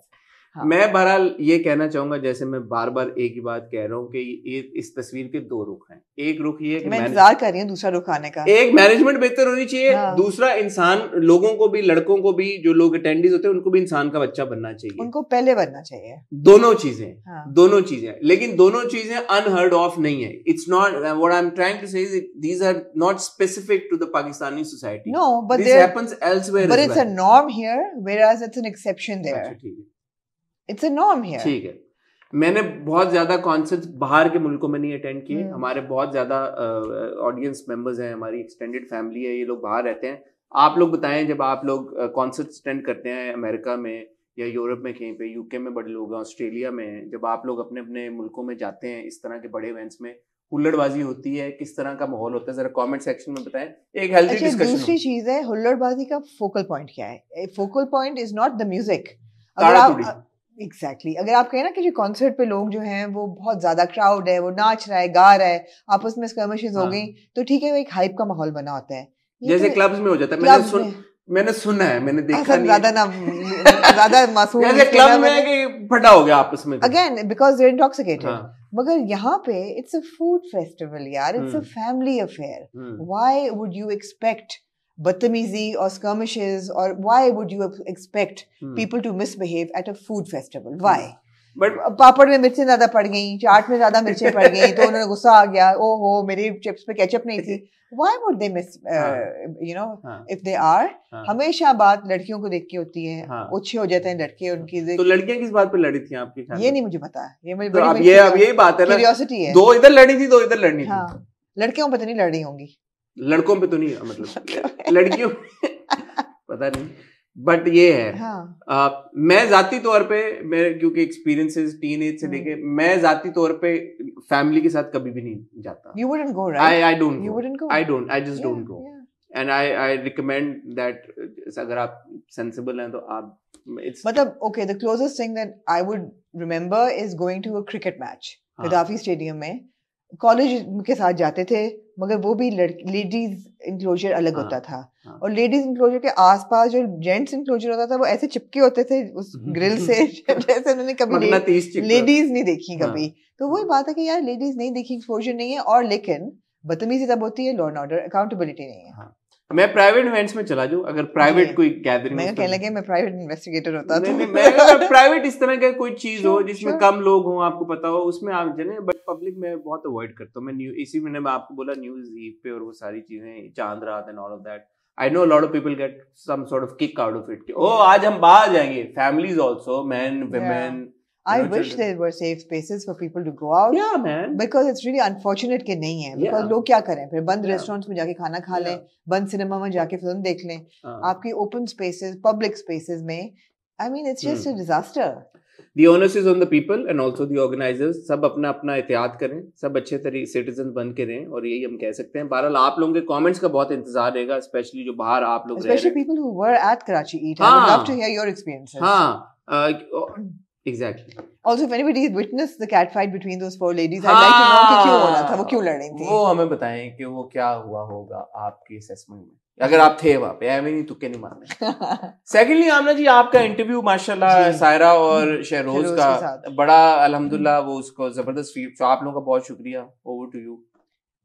A: हाँ। मैं बहरहाल ये कहना चाहूंगा जैसे मैं बार बार एक ही बात कह रहा हूँ कि ये इस तस्वीर के दो रुख हैं एक रुख ये मैं इंतजार
B: कर रही हूँ दूसरा रुख आने का एक मैनेजमेंट
A: बेहतर होनी चाहिए हाँ। दूसरा इंसान लोगों को भी लड़कों को भी जो लोग अटेंडीज होते हैं उनको भी इंसान का बच्चा बनना चाहिए
B: उनको पहले बनना चाहिए
A: दोनों चीजें हाँ। दोनों चीजें लेकिन दोनों चीजें अनहर्ड ऑफ नहीं है it's not what I am trying to say these are not specific to the Pakistani society no but this happens elsewhere but it's a
B: norm here whereas it's an exception there ठीक है it's a norm here ठीक
A: है मैंने बहुत ज़्यादा concert बाहर के मुल्कों में नहीं अटेंड किए hmm. हमारे बहुत ज़्यादा ऑडियंस मेंबर्स हैं हमारी एक्सटेंडेड फैमिली है ये लोग बाहर रहते हैं आप लोग बताएं जब आप लोग कॉन्सर्ट्स अटेंड करते हैं अमेरिका में या यूरोप में कहीं पे यूके में बड़े लोग हैं ऑस्ट्रेलिया में जब आप लोग अपने अपने मुल्कों में जाते हैं इस तरह के बड़े इवेंट्स में हुल्लड़बाजी होती है किस तरह का माहौल होता है जरा कमेंट सेक्शन में बताएं एक हेल्दी अच्छा, डिस्कशन दूसरी
B: चीज है हुल्लड़बाजी का फोकल पॉइंट क्या है focal point is not the music
A: अगर आप
B: एग्जैक्टली exactly. अगर आप कहें ना कि जो कॉन्सर्ट पे लोग जो हैं वो बहुत ज्यादा क्राउड है वो नाच रहा है गा रहा है आपस में स्कर्मशेज हाँ. हो गई तो ठीक है वो एक हाइप का माहौल बना होता है जैसे तो, क्लब्स में हो जाता है मैंने सुन
A: मैंने सुना है मैंने देखा ज्यादा
B: ना ज्यादा मासूम क्लब में कि फटा हो गया आपस में अगेन बिकॉज दे इंटॉक्सिकेटेड मगर यहाँ पे इट्स अ फूड फेस्टिवल यार it's a family affair why would you expect बदतमीजी और skirmishes और why would you expect people to misbehave at a food festival why but पापड़ में मिर्चें ज्यादा पड़ गई चाट में ज्यादा मिर्चें पड़ गई तो उन्होंने गुस्सा आ गया ओ हो मेरी चिप्स पे कैचअप नहीं थी why would they miss you know if they are हमेशा बात लड़कियों को देख के होती है हाँ. हो जाते हैं लड़के उनकी
A: तो लड़कियां किस बात पर लड़ी थी आपकी ये नहीं मुझे पता है ये मुझे तो बड़ी अब ये अब यही बात है ना है दो इधर लड़ी थी दो इधर लड़नी थी हाँ,
B: लड़कियों पता नहीं लड़ रही होंगी
A: लड़कों पे तो नहीं मतलब लड़कियों पता नहीं बट ये है हाँ. आ, मैं जाति तौर पे मेरे क्योंकि एक्सपीरियंसेस टीन एज से हम्म। लेके मैं जाति तौर पे फैमिली के साथ कभी भी नहीं जाता you
B: wouldn't go right I I don't you wouldn't go I don't I just don't go
A: and I I recommend that अगर आप सेंसिबल हैं तो आप इट्स
B: मतलब okay the closest thing that I would remember is going to a cricket match Gaddafi stadium में college के साथ जाते थे मगर वो भी लेडीज इंक्लोजर अलग हाँ, होता था हाँ. और लेडीज इंक्लोजर के आसपास जो जेंट्स इंक्लोजर होता था वो ऐसे चिपके होते थे उस ग्रिल से जैसे उन्होंने कभी लेडीज नहीं देखी हाँ. कभी तो वो बात है कि यार लेडीज नहीं देखी इंक्लोजर नहीं है और लेकिन बदतमीजी तब होती है लॉ एंड ऑर्डर अकाउंटेबिलिटी नहीं है हाँ.
A: मैं प्राइवेट इवेंट्स में चला जाऊँ अगर प्राइवेट कोई गैदरिंग तो। मैं कहने लगे
B: मैं प्राइवेट इन्वेस्टिगेटर होता नहीं, नहीं, मैं
A: अगर प्राइवेट इस तरह का कोई चीज हो जिसमें कम लोग हो आपको पता हो उसमें आप जाने बट पब्लिक में बहुत अवॉइड करता हूँ मैं न्यू इसी महीने में आपको बोला न्यूज ईव पे और वो सारी चीजें Chand Raat and all of that I know lot of people get some sort of kick out of it ओ आज हम बाहर जाएंगे families also men women I wish
B: there were safe spaces for people to go out. Yeah, man. Because it's really unfortunate that it's not. because yeah. लोग क्या करें फिर बंद yeah. रेस्टोरेंट्स में जाके खाना खा लें yeah. बंद सिनेमा में जाके फिल्म देख लें uh. आपकी ओपन spaces पब्लिक स्पेसेस में I mean it's just a disaster
A: The onus is on the people and also the organizers. सब अपना अपना एहतियात करें सब अच्छे तरीके citizens बन के रहें और यही हम कह सकते हैं बहरहाल आप लोगों के comments का बहुत इंतजार रहेगा especially जो बाहर आप लोग especially especially
B: people who were at Karachi I would love to hear your experiences. हाँ
A: हां कि
B: क्यों था, वो
A: क्यों लड़ रही थी? वो हमें बताएं कि वो क्या हुआ होगा आपके असेसमेंट में। अगर आप थे वहां पे, नहीं तुक्के नहीं मारने। सेकंडली आमना जी आपका इंटरव्यू माशाल्लाह सायरा और हम्म। शहरोज का बड़ा हम्म। अल्हम्दुलिल्लाह वो उसको जबरदस्त आप लोगों का बहुत शुक्रिया। Over to you.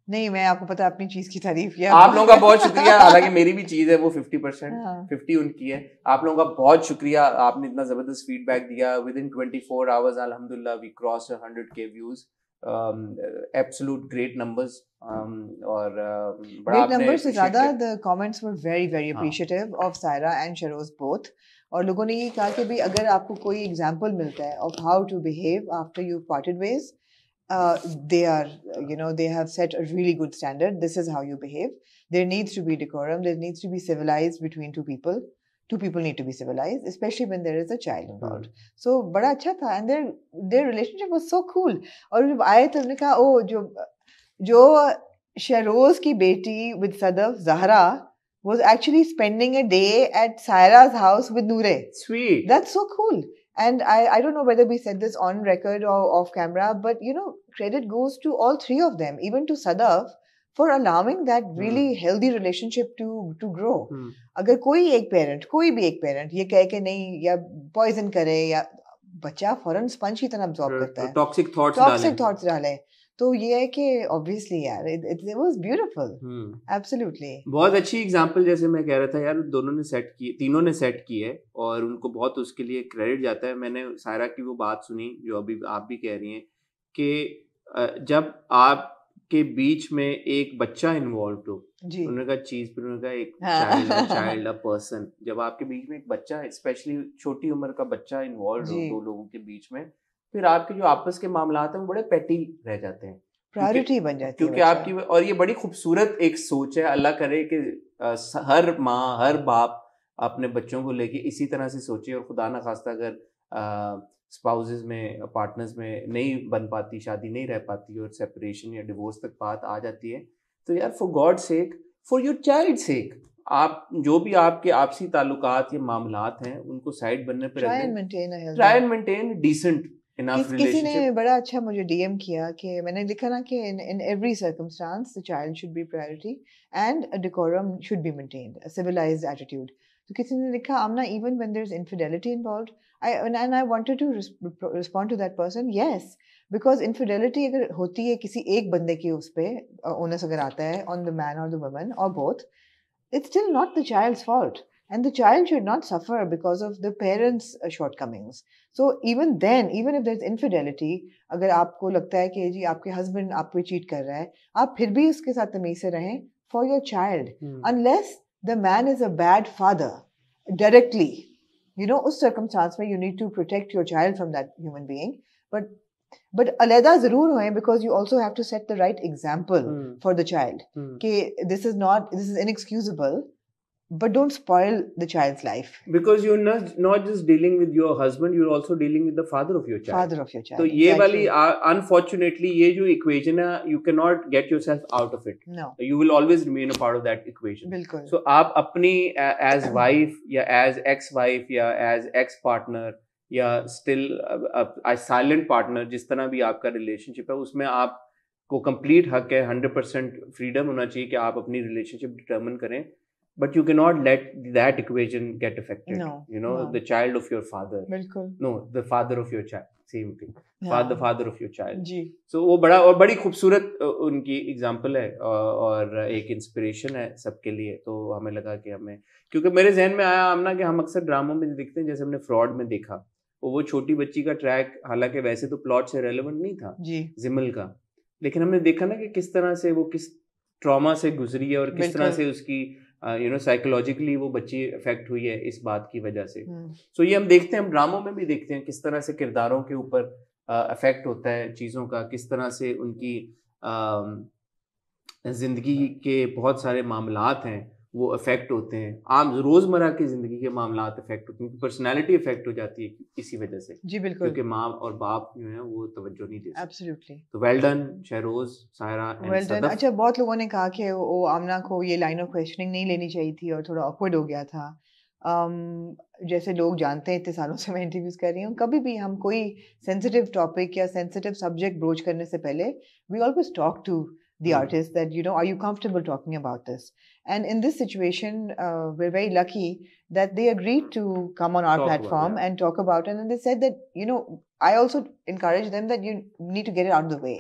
B: नहीं मैं आपको पता अपनी चीज की तारीफ किया आप लोगों का बहुत शुक्रिया हालांकि मेरी
A: भी चीज है वो फिफ्टी परसेंट फिफ्टी उनकी है आप लोगों का बहुत शुक्रिया आपने इतना जबरदस्त फीडबैक दिया with in twenty four hours अलहमदुल्ला वी क्रॉस हंड्रेड के व्यूज एब्सोल्यूट ग्रेट नंबर्स और uh, बड़ा नंबर्स से ज्यादा
B: the comments were very very appreciative of Saira and Shehroz both और लोगों ने ये कहा कि भाई अगर आपको कोई एग्जांपल मिलता है of how to behave after you parted ways Uh, they are, you know, they have set a really good standard. This is how you behave. There needs to be decorum. There needs to be civilized between two people. Two people need to be civilized, especially when there is a child mm-hmm. involved. So, बड़ा अच्छा था, and their their relationship was so cool. और जब आए तो हमने कहा, ओ जो जो Shahroz की बेटी with Sadaf Zahra was actually spending a day at Saira's house with Nure. Sweet. That's so cool. And I, I don't know whether we said this on record or off camera, but you know, credit goes to all three of them, even to Sadaf, for allowing that hmm. really healthy relationship to to grow. Hmm. अगर कोई parent, parent कोई भी एक parent ये कह के नहीं या पॉइजन करे या बच्चा फौरन स्पंज की तरह अब्जॉर्ब करता
A: Toxic
B: thoughts. तो ये है कि ऑब्वियसली यार इट वाज ब्यूटीफुल एब्सोल्युटली
A: बहुत अच्छी एग्जांपल जैसे मैं कह रहा था यार दोनों ने सेट की तीनों ने सेट की है और उनको बहुत उसके लिए क्रेडिट जाता है मैंने सारा की वो बात सुनी जो अभी आप भी कह रही हैं कि जब आप के बीच में एक बच्चा इन्वॉल्व हो उन्होंने कहा चीज पर उन्होंने कहा एक चाइल्ड चाइल्ड अ पर्सन जब आपके बीच में एक बच्चा स्पेशली हाँ। छोटी उम्र का बच्चा इन्वॉल्व हो दो लोगों के बीच में फिर आपके जो आपस के मामला हैं वो बड़े पेटी रह जाते हैं
B: प्रायोरिटी बन जाती क्योंकि आपकी
A: और ये बड़ी खूबसूरत एक सोच है अल्लाह करे कि हर माँ हर बाप अपने बच्चों को लेके इसी तरह से सोचे और खुदा ना खास्ता अगर स्पाउजेज में पार्टनर्स में नहीं बन पाती शादी नहीं रह पाती और सेपरेशन या डिवोर्स तक बात आ जाती है तो यार for God sake for your child sake आप जो भी आपके आपसी ताल्लुकात या मामला हैं उनको साइड बनने पर
B: ट्राई एंड
A: मेंटेन डिसेंट किसी ने
B: बड़ा अच्छा मुझे डीएम किया कि मैंने लिखा ना कि in in every circumstance the child should be priority and a decorum should be maintained a civilised attitude तो किसी ने लिखा Amna even when there is infidelity involved I and I wanted to respond to that person yes because infidelity अगर होती है किसी एक बंदे की उस पर ओनस अगर आता है ऑन द मैन और द वुमन और both it's still not the child's fault and the child should not suffer because of the parents' uh, shortcomings. So even then, even if there's infidelity, अगर आपको लगता है कि जी आपके husband आप पे cheat कर रहा है, आप फिर भी उसके साथ तमीज से रहें for your child, hmm. unless the man is a bad father directly. You know, उस circumstance में you need to protect your child from that human being, but but अलहदा जरूर हुए because you also have to set the right example hmm. for the child. Hmm. कि this is not this is inexcusable. but don't spoil the child's life
A: because you're not not just dealing with your husband you're also dealing with the father of your child father of your child so exactly. ye wali uh, unfortunately ye jo equation hai you cannot get yourself out of it no you will always remain a part of that equation bilkul so aap apni uh, as wife ya as ex wife ya as ex partner या still silent partner जिस तरह भी आपका relationship है उसमें आप को complete हक है हंड्रेड परसेंट फ्रीडम होना चाहिए कि आप अपनी रिलेशनशिप डिटर्मन करें but you cannot let that equation get affected no, you know no. the child of your father बिल्कुल no the father of your child same thing father father of your child जी so so, वो बड़ा और बड़ी खूबसूरत उनकी example है और एक इंस्पिरेशन है सबके लिए तो हमें लगा कि हमें क्योंकि मेरे जहन में आया आमना कि हम अक्सर ड्रामों में दिखते हैं जैसे हमने फ्रॉड में देखा और वो छोटी बच्ची का ट्रैक हालांकि वैसे तो प्लॉट से रेलिवेंट नहीं था जी जिमल का लेकिन हमने देखा ना कि किस तरह से वो किस ट्रॉमा से गुजरी है और किस तरह से उसकी यू नो साइकोलॉजिकली वो बच्ची अफेक्ट हुई है इस बात की वजह से सो हम्म। so, ये हम देखते हैं हम ड्रामों में भी देखते हैं किस तरह से किरदारों के ऊपर अफेक्ट होता है चीज़ों का किस तरह से उनकी ज़िंदगी हाँ। के बहुत सारे मामलात हैं वो अफेक्ट होते हैं आम रोज़मर्रा की ज़िंदगी के मामला अफेक्ट होते हैं क्योंकि पर्सनैलिटी अफेक्ट हो जाती है इसी वजह से जी बिल्कुल क्योंकि माँ और बाप जो है वो तवज्जो नहीं देते एब्सोल्युटली तो well done Shehroz Saira well done अच्छा
B: बहुत लोगों ने कहा कि वो आमना को ये लाइन ऑफ क्वेश्चनिंग नहीं लेनी चाहिए थी और थोड़ा ऑकवर्ड हो गया था um, जैसे लोग जानते हैं इतने सालों से मैं इंटरव्यूज़ कर रही हूँ कभी भी हम कोई सेंसिटिव टॉपिक या सेंसिटिव सब्जेक्ट ब्रोच करने से पहले we always talk to the mm. artist that you know are you comfortable talking about this and in this situation uh, we're very lucky that they agreed to come on our talk platform and talk about it and they said that you know i also encourage them that you need to get it out of the way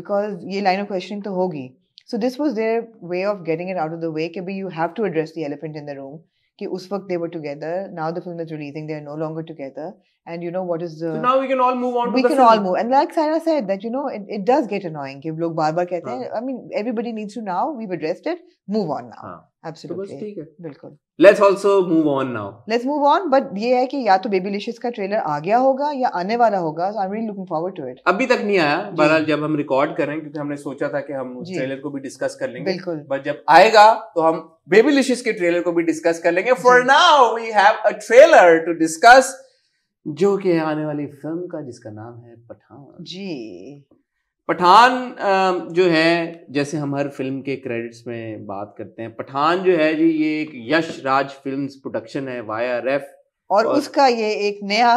B: because ye line of questioning to hogi so this was their way of getting it out of the way Maybe you have to address the elephant in the room ki us they were together now the film is releasing they are no longer together and you know what is the so now we
A: can all move on we can film. all move
B: and like Sarah said that you know it, it does get annoying कि लोग बार बार कहते हैं हाँ। I mean everybody needs to now we've addressed it move on now हाँ. Absolutely. तो बस ठीक है बिल्कुल
A: let's also move on now
B: let's move on but ये है कि या तो बेबी लिशियस का ट्रेलर आ गया होगा या आने वाला होगा so I am really looking forward to it
A: अभी तक नहीं आया बहरहाल जब हम रिकॉर्ड कर रहे हैं क्योंकि हमने सोचा था कि हम उस ट्रेलर को भी डिस्कस कर लेंगे बिल्कुल बट जब आएगा तो हम बेबी लिशियस के ट्रेलर को भी डिस्कस कर लेंगे for now we have a trailer to discuss जो कि आने वाली फिल्म का जिसका नाम है पठान जी पठान जो है जैसे हम हर फिल्म के क्रेडिट्स में बात करते हैं पठान जो है जी ये एक यश राज फिल्म्स प्रोडक्शन है वाया रेफ और, और
B: उसका ये एक नया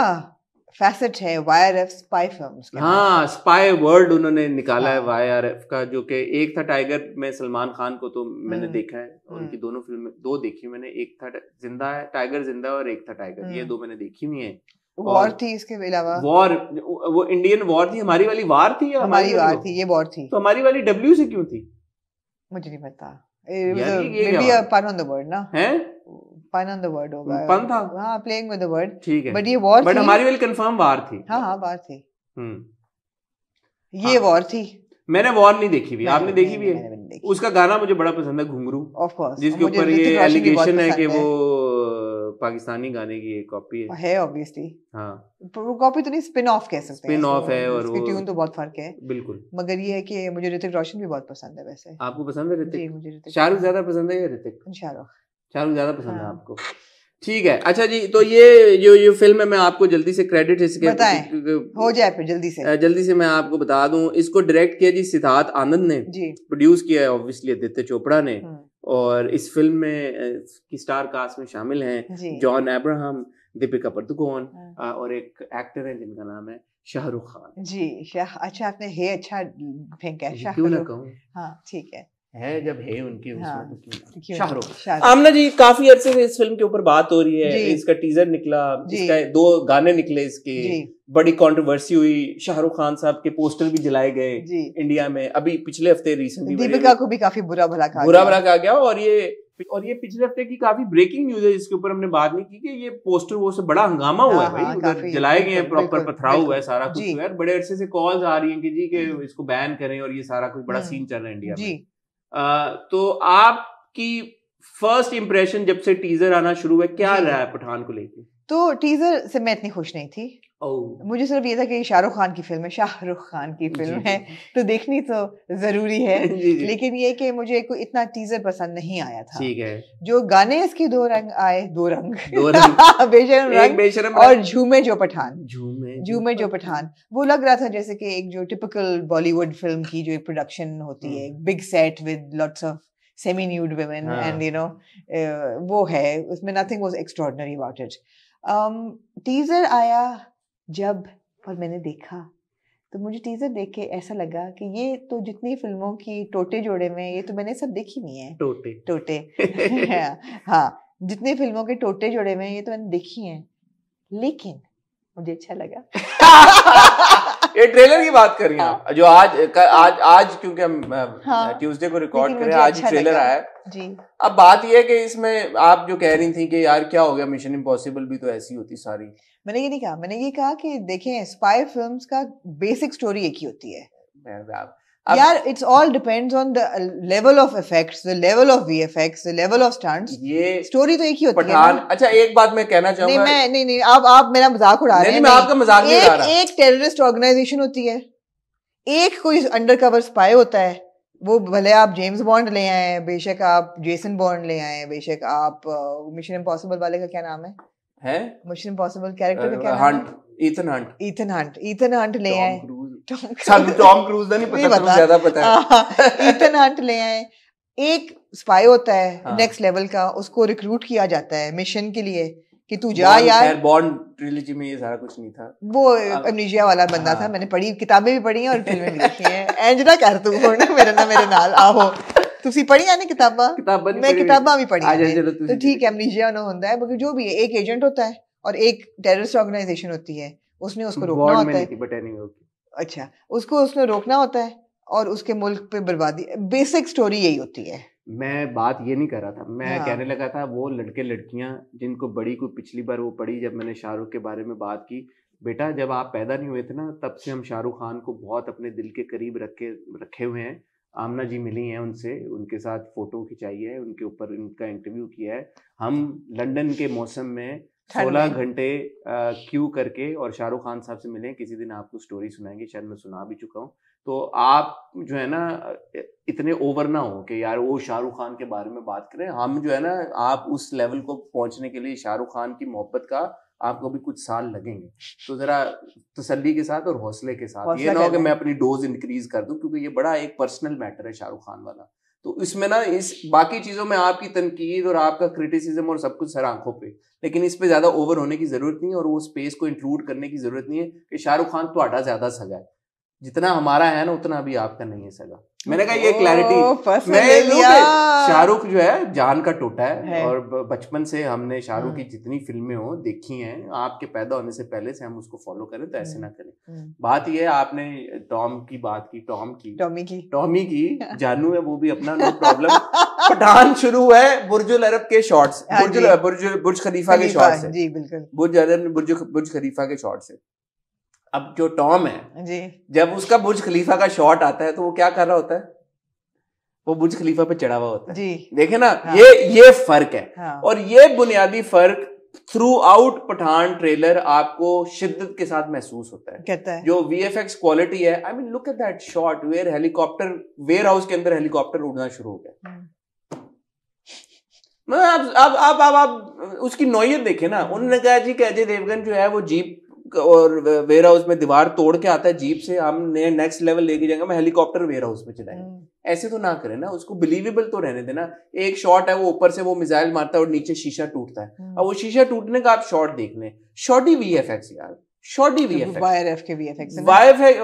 B: फैसेट है वायर एफ स्पाई फिल्म
A: हाँ स्पाई वर्ल्ड उन्होंने निकाला हाँ। है वायर एफ का जो कि एक था टाइगर में सलमान खान को तो मैंने हम्म। देखा है उनकी हम्म। दोनों फिल्में दो देखी मैंने एक था जिंदा है टाइगर जिंदा और एक था टाइगर ये हम्म। दो मैंने देखी हुई है वॉर
B: थी इसके अलावा वॉर
A: वो इंडियन वॉर थी हमारी वाली वार थी या हमारी, वार
B: थी ये वॉर थी तो हमारी वाली डब्ल्यू से क्यों थी मुझे नहीं पता पन ऑन द वर्ड ना पन ऑन द वर्ड होगा पन था प्लेइंग विद द वर्ड ठीक है बट ये वॉर बट हमारी वाली
A: कंफर्म वार थी
B: वार हाँ, हाँ, थी
A: हम्म। ये वॉर हाँ। थी मैंने वॉर नहीं देखी भी आपने देखी है उसका गाना मुझे बड़ा पसंद है घुंगरू
B: जिसके ऊपर ये एलिगेशन है कि वो
A: पाकिस्तानी गाने की एक कॉपी है है ऑब्वियसली हाँ
B: वो कॉपी तो नहीं स्पिन ऑफ कह सकते स्पिन ऑफ है और वो ट्यून तो बहुत फर्क है बिल्कुल मगर ये है कि मुझे ऋतिक रोशन भी बहुत पसंद है वैसे
A: आपको पसंद है ऋतिक मुझे ऋतिक शाहरुख ज्यादा पसंद है या ऋतिक शाहरुख शाहरुख ज्यादा पसंद है हाँ। आपको ठीक है अच्छा जी तो ये जो ये फिल्म है मैं आपको जल्दी से क्रेडिट इसके
B: हो जाए फिर जल्दी से
A: जल्दी से मैं आपको बता दूं इसको डायरेक्ट किया जी सिद्धार्थ आनंद ने प्रोड्यूस किया है ऑब्वियसली आदित्य चोपड़ा ने हाँ। और इस फिल्म में की स्टार कास्ट में शामिल हैं जॉन एब्राहम दीपिका पदुकोन हाँ। और एक एक्टर है जिनका नाम है शाहरुख खान
B: जी शाह अच्छा आपने हे अच्छा फेंका है शाहरुख क्यों ना कहूँ हाँ ठीक है
A: है जब है उनकी हाँ, शाहरुख आमना जी काफी अरसे इस फिल्म के ऊपर बात हो रही है इसका टीजर निकला इसका दो गाने निकले इसके बड़ी कंट्रोवर्सी हुई शाहरुख खान साहब के पोस्टर भी जलाए गए इंडिया में अभी पिछले हफ्ते रिसेंटली दीपिका
B: को भी काफी बुरा भला कहा बुरा भला कहा
A: गया और ये और ये पिछले हफ्ते की काफी ब्रेकिंग न्यूज है जिसके ऊपर हमने बात नहीं की कि ये पोस्टर वो से बड़ा हंगामा हुआ है हाँ, हाँ, भाई जलाए गए हैं प्रॉपर पथराव हुआ है सारा कुछ हुआ है बड़े अरसे से कॉल्स आ रही हैं कि जी के हम्म। इसको बैन करें और ये सारा कुछ बड़ा सीन हम्म। चल रहा है इंडिया में तो आपकी फर्स्ट इंप्रेशन जब से टीजर आना शुरू हुआ क्या रहा है पठान को लेकर
B: तो टीजर से मैं इतनी खुश नहीं थी Oh. मुझे सिर्फ ये था कि शाहरुख खान की फिल्म है शाहरुख खान की फिल्म है तो देखनी तो जरूरी है जी जी। लेकिन ये कि मुझे कोई इतना टीजर पसंद नहीं आया था ठीक है जो गाने इसके दो रंग आए दो रंग दो रंग बेशरम रंग बेशरम और झूमे जो पठान झूमे झूमे जो पठान वो लग रहा था जैसे कि एक जो टिपिकल बॉलीवुड फिल्म की जो एक प्रोडक्शन होती है big set with lots of semi nude women and you know वो है उसमें nothing was extraordinary about it teaser आया जब और मैंने देखा तो मुझे टीजर देख के ऐसा लगा कि ये तो जितनी फिल्मों की टोटे जोड़े में ये तो मैंने सब देखी नहीं है टोटे टोटे हाँ, हाँ जितनी फिल्मों के टोटे जोड़े में ये तो मैंने देखी है लेकिन मुझे अच्छा लगा
A: ये ट्रेलर की बात कर रही हैं हाँ। जो आज कर, आज आज क्योंकि हम हाँ। ट्यूसडे को रिकॉर्ड कर रहे हैं आज अच्छा ट्रेलर आया जी अब बात ये है कि इसमें आप जो कह रही थी कि यार क्या हो गया मिशन इम्पॉसिबल भी तो ऐसी होती सारी
B: मैंने ये नहीं कहा मैंने ये कहा कि देखें स्पाई फिल्म्स का बेसिक स्टोरी एक ही होती है यार it's all depends on the level of effects the level of VFX the level of stunts ये स्टोरी तो एक ही होती है
A: अच्छा एक बात मैं कहना चाहूंगा नहीं मैं
B: नहीं नहीं आप आप मेरा मजाक उड़ा रहे हैं नहीं मैं आपका मजाक नहीं उड़ा रहा एक टेररिस्ट ऑर्गेनाइजेशन होती है एक कोई अंडरकवर स्पाई होता है वो भले आप जेम्स बॉन्ड ले आए बेशक आप जेसन बॉन्ड ले आए बेशक आप मिशन uh, इम्पॉसिबल वाले का क्या नाम है मिशन इम्पॉसिबल कैरेक्टर का क्या uh, नाम
A: है Ethan Hunt
B: Ethan Hunt Ethan Hunt ले आए ਸਾਨੂੰ ਟੌਮ ਕਰੂਜ਼ ਦਾ ਨਹੀਂ ਪਤਾ ਤੁਹਾਨੂੰ ज्यादा पता है ईथन हाँ, हंट हाँ। ले आए एक स्पाई होता है नेक्स्ट हाँ। लेवल का उसको रिक्रूट किया जाता है मिशन के लिए कि तू जा यार
A: बॉन्ड ट्रिलॉजी में ये सारा कुछ नहीं था
B: वो एमनीजिया वाला बंदा हाँ। था मैंने पढ़ी किताबें भी पढ़ी हैं और फिल्में भी देखी हैं एंजना कर तू हो ना मेरे ना मेरे नाल आहो ਤੁਸੀਂ ਪੜ੍ਹੀਆਂ ਨੇ ਕਿਤਾਬਾਂ ਮੈਂ ਕਿਤਾਬਾਂ ਵੀ ਪੜ੍ਹੀਆਂ ਨੇ ਤਾਂ ਠੀਕ ਹੈ ਐਮਨੀਜੀਆ ਨਾ ਹੁੰਦਾ ਹੈ ਬਲਕਿ ਜੋ ਵੀ ਹੈ ਇੱਕ ਏਜੰਟ ਹੁੰਦਾ ਹੈ और एक टेररिस्ट ऑर्गेनाइजेशन होती है उसने उसको रोकना होता है अच्छा उसको उसने रोकना होता है और उसके मुल्क पे बर्बादी बेसिक स्टोरी यही होती है मैं बात ये नहीं कर रहा था मैं हाँ। कहने
A: लगा था वो लड़के लड़कियां जिनको बड़ी को पिछली बार वो पढ़ी जब मैंने शाहरुख के बारे में बात की बेटा जब आप पैदा नहीं हुए थे ना तब से हम शाहरुख खान को बहुत अपने दिल के करीब रखे रखे हुए हैं आमना जी मिली हैं उनसे उनके साथ फ़ोटो खिंचाई है उनके ऊपर उनका इंटरव्यू किया है हम लंदन के मौसम में सोलह घंटे क्यू करके और शाहरुख खान साहब से मिले किसी दिन आपको स्टोरी सुनाएंगे शायद मैं सुना भी चुका हूँ तो आप जो है ना इतने ओवर ना हो कि यार वो शाहरुख खान के बारे में बात करें हम जो है ना आप उस लेवल को पहुंचने के लिए शाहरुख खान की मोहब्बत का आपको भी कुछ साल लगेंगे तो जरा तसली के साथ और हौसले के साथ ये ना हो कि मैं अपनी डोज इंक्रीज कर दूं क्योंकि ये बड़ा एक पर्सनल मैटर है शाहरुख खान वाला तो इसमें ना इस बाकी चीज़ों में आपकी तनकीद और आपका क्रिटिसिज्म और सब कुछ सर आंखों पे लेकिन इस पे ज़्यादा ओवर होने की ज़रूरत नहीं है और वो स्पेस को इंक्लूड करने की ज़रूरत नहीं है कि शाहरुख खान थोड़ा तो ज़्यादा सगा है जितना हमारा है ना उतना अभी आपका नहीं है सगा मैंने कहा ये क्लैरिटी शाहरुख जो है जान का टोटा है, है। और बचपन से हमने शाहरुख की हाँ। जितनी फिल्में हो देखी हैं आपके पैदा होने से पहले से हम उसको फॉलो करें तो ऐसे हम्म, ना करें हम्म। बात यह है आपने टॉम की बात की टॉम की टॉमी की टॉमी की जानू है वो भी अपना नो प्रॉब्लम पठान शुरू है बुर्जुल अरब के शॉर्ट्स हाँ बुर्ज बुर्ज खलीफा के शॉर्ट्स जी बिल्कुल बुर्ज अरब बुर्ज बुर्ज खलीफा के शॉर्ट्स है अब जो टॉम है जी जब उसका बुर्ज खलीफा का शॉट आता है तो वो क्या कर रहा होता है वो बुर्ज खलीफा पे चढ़ा हुआ होता है जी देखे ना हाँ। ये ये फर्क है हाँ। और ये बुनियादी फर्क थ्रू आउट पठान ट्रेलर आपको शिद्दत के साथ महसूस होता है कहता है जो वी एफ एक्स क्वालिटी है I mean look at that shot where helicopter warehouse के अंदर हेलीकॉप्टर उड़ना शुरू हो गया मतलब आप आप आप आप, उसकी नोयत देखे ना उन्होंने कहा जी कि अजय देवगन जो है वो जीप और वेयर हाउस में दीवार तोड़ के आता है जीप से हम नेक्स्ट लेवल लेके जाएंगे हम हेलीकॉप्टर वेयर हाउस में चलाएंगे हम्म। ऐसे तो ना करें ना उसको बिलीवेबल तो रहने देना एक शॉट है वो ऊपर से वो मिसाइल मारता है और नीचे शीशा टूटता है हम्म। अब वो शीशा टूटने का आप शॉट देख लें शॉर्ट ही वी एफ यार
B: शॉर्टी वीएफएक्स वायर एफ के वीएफएक्स
A: वायर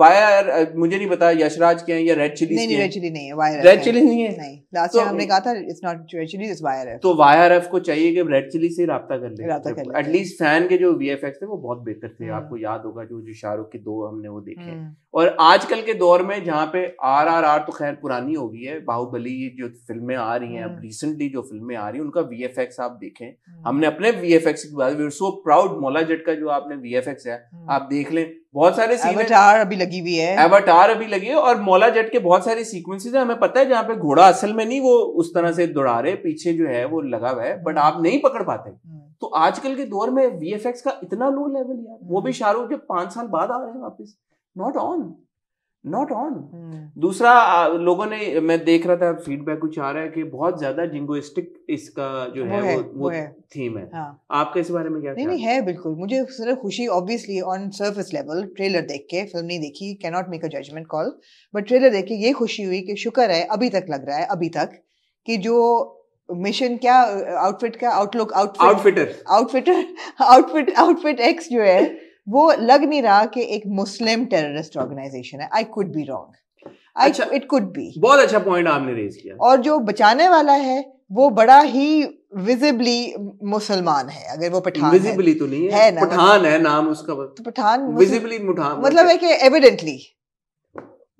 A: वायर मुझे नहीं पता यशराज के हैं या रेड चिली नहीं रेड चिली
B: नहीं है वायर रेड चिली नहीं है नहीं लास्ट ईयर तो हमने कहा था it's not Red Chilli it's YRF तो
A: वायर एफ को चाहिए कि रेड चिली से राब्ता कर ले एटलीस्ट फैन के जो वी एफ एक्स थे वो बहुत बेहतर थे हम्म। आपको याद होगा जो जो शाहरुख के दो हमने वो देखे हम्म। और आजकल के दौर में जहाँ पे आर आर आर तो खैर पुरानी हो गई है बाहुबली जो फिल्में आ रही हैं अब रिसेंटली हम्म। जो फिल्में आ रही हैं उनका वी एफ एक्स आप देखें हमने अपने वी वीएफएक्स की बात वी आर सो प्राउड मौला बजट का जो आपने वी है हम्म। आप देख लें बहुत सारे एवटार
B: अभी लगी हुई है एवटार
A: अभी लगी है और मौला जेट के बहुत सारे सीक्वेंसेस हैं हमें पता है जहाँ पे घोड़ा असल में नहीं वो उस तरह से दौड़ा रहे पीछे जो है वो लगा हुआ है बट हम्म। आप नहीं पकड़ पाते हम्म। तो आजकल के दौर में वी का इतना लो लेवल यार वो भी शाहरुख जब पांच साल बाद आ रहे हैं वापिस not on not
B: on hmm.
A: दूसरा लोगों ने मैं देख रहा था फीडबैक कुछ आ रहा है कि बहुत ज्यादा जिंगोइस्टिक इसका जो है वो है, वो, वो, वो है। थीम है हाँ। आपका इस बारे में क्या नहीं नहीं
B: है बिल्कुल मुझे सिर्फ खुशी obviously on surface level trailer देख के फिल्म नहीं देखी can not make a judgement call but trailer देख के ये खुशी हुई कि शुक्र है अभी तक लग रहा है अभी तक कि जो मिशन क्या आउटफिट का outlook outfitter outfitter outfit outfit X जो है वो लग नहीं रहा कि एक मुस्लिम टेररिस्ट ऑर्गेनाइजेशन है I could be
A: wrong it could be बहुत अच्छा पॉइंट आपने रेज किया
B: और जो बचाने वाला है वो बड़ा ही विजिबली मुसलमान है अगर वो पठान विजिबली तो नहीं है, है ना पठान
A: है नाम उसका
B: तो पठान विजिबली
A: मुठान मतलब है
B: कि एविडेंटली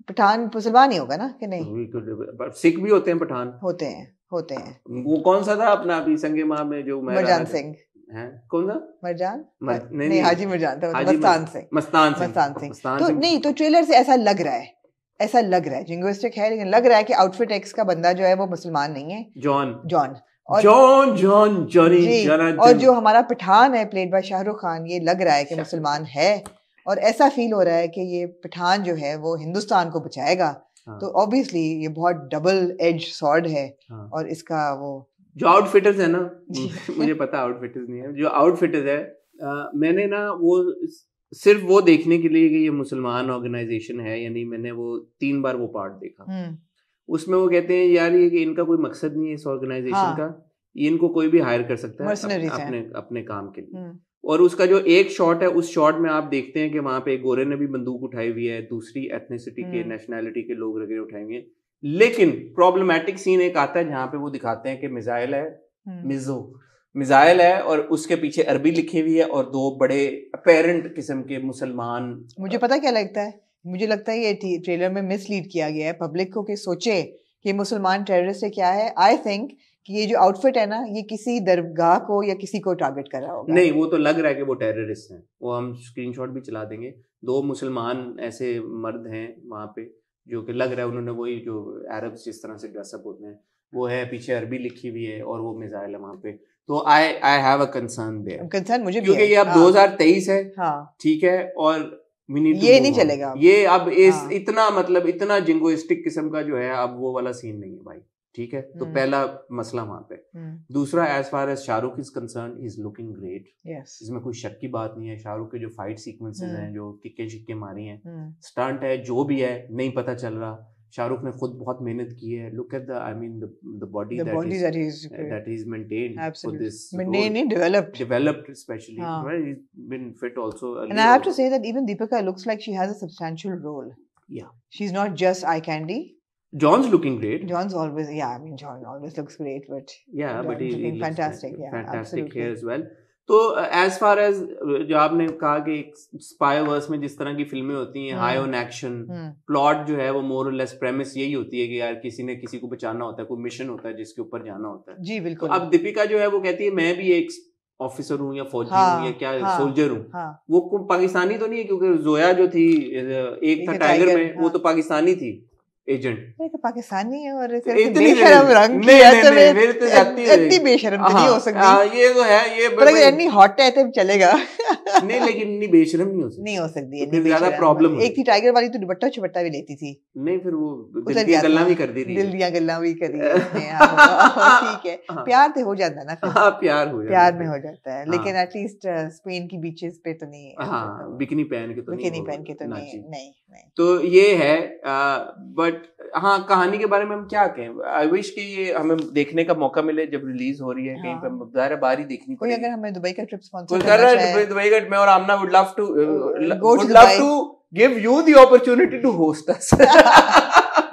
B: पठान मुसलमान ही होगा ना कि
A: नहीं सिख भी होते हैं पठान
B: होते हैं होते हैं
A: वो कौन सा था अपना अभी संगे माह में जो मैं सिंह कौन सा मरजान हाँ, नहीं, नहीं, हाजी मरजान मतलब मस्तान सिंह मस्तान सिंह मस्तान सिंह तो
B: नहीं तो ट्रेलर से ऐसा लग रहा है ऐसा लग रहा है जिंगोस्टिक है लेकिन लग रहा है कि आउटफिट एक्स का बंदा जो है वो मुसलमान नहीं है John John John John Johnny और जो हमारा पठान है प्लेड बाय शाहरुख खान ये लग रहा है कि मुसलमान है और ऐसा फील हो रहा है कि ये पठान जो है वो हिंदुस्तान को बचाएगा हाँ। तो ऑब्वियसली ये बहुत डबल एज सॉर्ड है हाँ। और इसका वो जो आउटफिटर्स
A: है ना मुझे पता आउटफिटर्स नहीं है जो आउटफिटर्स है आ, मैंने ना वो सिर्फ वो देखने के लिए कि ये मुसलमान ऑर्गेनाइजेशन है यानी मैंने वो तीन बार वो पार्ट देखा हम्म। उसमें वो कहते हैं यार ये कि इनका कोई मकसद नहीं है इस ऑर्गेनाइजेशन हाँ। का इनको कोई भी हायर कर सकता है अपने, अपने अपने काम के लिए हम्म। और उसका जो एक शॉट है उस शॉट में आप देखते हैं कि वहां पे एक गोरे ने भी बंदूक उठाई हुई है दूसरी एथनिसिटी के नेशनैलिटी हम्म। के लोग वगैरह उठाएंगे लेकिन प्रॉब्लमेटिक सीन एक आता है जहां पे वो दिखाते हैं कि मिसाइल है हम्म। मिजो मिसाइल है और उसके पीछे अरबी लिखी हुई है और दो बड़े अपेरेंट किस्म के मुसलमान
B: मुझे पता क्या लगता है मुझे लगता है ये ट्रेलर में मिसलीड किया गया है पब्लिक को कि सोचे कि मुसलमान टेररिस्ट है क्या है आई थिंक कि ये जो आउटफिट है ना ये किसी दरगाह को या किसी को टारगेट कर रहा होगा नहीं
A: वो तो लग रहा है कि वो टेररिस्ट हैं वो हम स्क्रीनशॉट भी चला देंगे दो मुसलमान ऐसे मर्द हैं वहाँ पे जो कि लग रहा है उन्होंने वही जो अरब जिस तरह से ड्रेसअप होते हैं वो है पीछे अरबी लिखी हुई है और वो मिजाइल है वहाँ पे तो I I have a concern there concern मुझे क्योंकि ये अब हाँ। दो हजार तेईस है हाँ। ठीक है और ये नहीं चलेगा ये अब इस हाँ। इतना मतलब इतना जिंगोइस्टिक किस्म का जो है अब वो वाला सीन नहीं है भाई ठीक है तो हम्म। पहला मसला वहां पे हम्म। दूसरा as far as Shahrukh is concern is looking great इसमें कोई शक की बात नहीं है शाहरुख के जो फाइट सीक्वेंसेस हम्म। हैं जो किक्के शिक्के मारी हैं स्टंट है जो भी है नहीं पता चल रहा शाहरुख ने खुद बहुत मेहनत की है look at the I mean the body that is that is maintained for this maintain in developed developed especially right he been fit also and I have to say that
B: even Deepika looks like she has a substantial role yeah yeah she's not just eye candy
A: John's looking great.
B: John's always, yeah, I mean, John always looks great, but yeah, John's but he's looking he fantastic. looks Yeah, fantastic absolutely. here
A: as well. तो as far as जो आपने कहा कि spy verse में जिस तरह की फिल्में होती हैं हाई ऑन एक्शन प्लॉट जो है वो मोर और लेस प्रेमिस यही होती है कि यार किसी ने किसी को बचाना होता है कोई मिशन होता है जिसके ऊपर जाना होता
B: है जी तो बिल्कुल तो अब
A: दीपिका जो है वो कहती है मैं भी एक ऑफिसर हूँ या फौजी हाँ, हूँ या क्या हाँ, सोल्जर हूँ हाँ, वो पाकिस्तानी तो नहीं है क्योंकि जोया जो थी uh, एक था टाइगर में वो हाँ। तो पाकिस्तानी थी एजेंट
B: तो पाकिस्तानी है और इतनी बेशरम रंग नहीं इतनी बेशरम नहीं तो हो सकती हाँ, ये तो है ये पर अगर इतनी हॉट है तो चलेगा नहीं लेकिन इतनी बेशरम नहीं हो सकती नहीं हो सकती तो ज्यादा प्रॉब्लम एक थी टाइगर वाली तो दुपट्टा भी लेती थी
A: नहीं फिर वो दिल दी गल्ला भी कर दी दिल
B: गल्ला भी कर दी हाँ, हाँ, ठीक है प्यार तो हो जाता ना प्यार हो प्यार में हो जाता है लेकिन एटलीस्ट स्पेन uh, की बीचेस पे तो नहीं बिकनी पहन के तो नहीं पहन के तो नहीं नहीं
A: तो ये है बट uh, हाँ कहानी के बारे में हम क्या कहें आई विश कि ये हमें देखने का मौका मिले जब रिलीज हो रही है हाँ। कहीं पर ज़ाहिर बारी देखनी
B: कोई अगर हमें दुबई का ट्रिप स्पॉन्सर कर रहा है
A: दुबई का मैं और Amna would love to would love to give you the opportunity to host us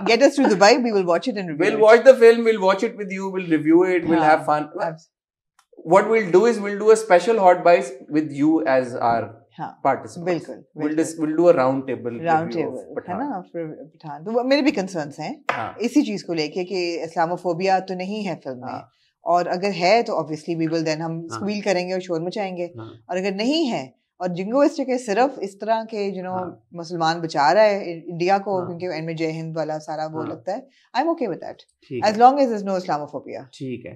B: Get us to Dubai, we will watch it and review We'll it.
A: watch the film, we'll watch it with you, we'll review it, we'll yeah. have fun. Absolutely. What we'll do is we'll do a special hot buys with you as our हाँ, तो
B: मेरे भी concern है हाँ। इसी चीज को लेके कि इस्लामोफोबिया तो नहीं है फिल्म में हाँ। और अगर है तो ऑब्वियसली वी विल देन हम हाँ. स्क्वील करेंगे और शोर मचाएंगे और अगर नहीं है और जिंगोइस्ट के सिर्फ इस तरह के यू नो मुसलमान बचा रहा है इंडिया को क्योंकि एंड में जय हिंद वाला सारा वो लगता है I am okay with that as long as is no Islamophobia
A: ठीक है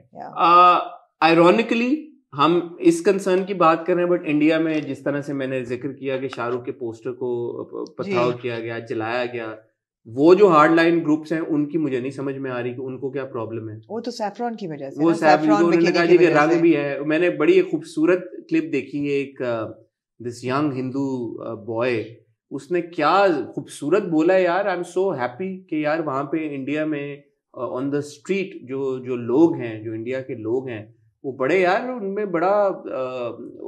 A: आयरोनिकली हम इस कंसर्न की बात कर रहे हैं बट इंडिया में जिस तरह से मैंने जिक्र किया कि शाहरुख के पोस्टर को पथराव किया गया जलाया गया वो जो हार्ड लाइन ग्रुप्स हैं उनकी मुझे नहीं समझ में आ रही कि उनको क्या प्रॉब्लम है
B: वो तो सैफरॉन की वजह से वो सैफरॉन उन्होंने कहा रंग भी
A: है मैंने बड़ी एक खूबसूरत क्लिप देखी है एक दिस यंग हिंदू बॉय उसने क्या खूबसूरत बोला यार आई एम सो हैप्पी कि यार वहाँ पे इंडिया में ऑन द स्ट्रीट जो जो लोग हैं जो इंडिया के लोग हैं वो बड़े यार उनमें बड़ा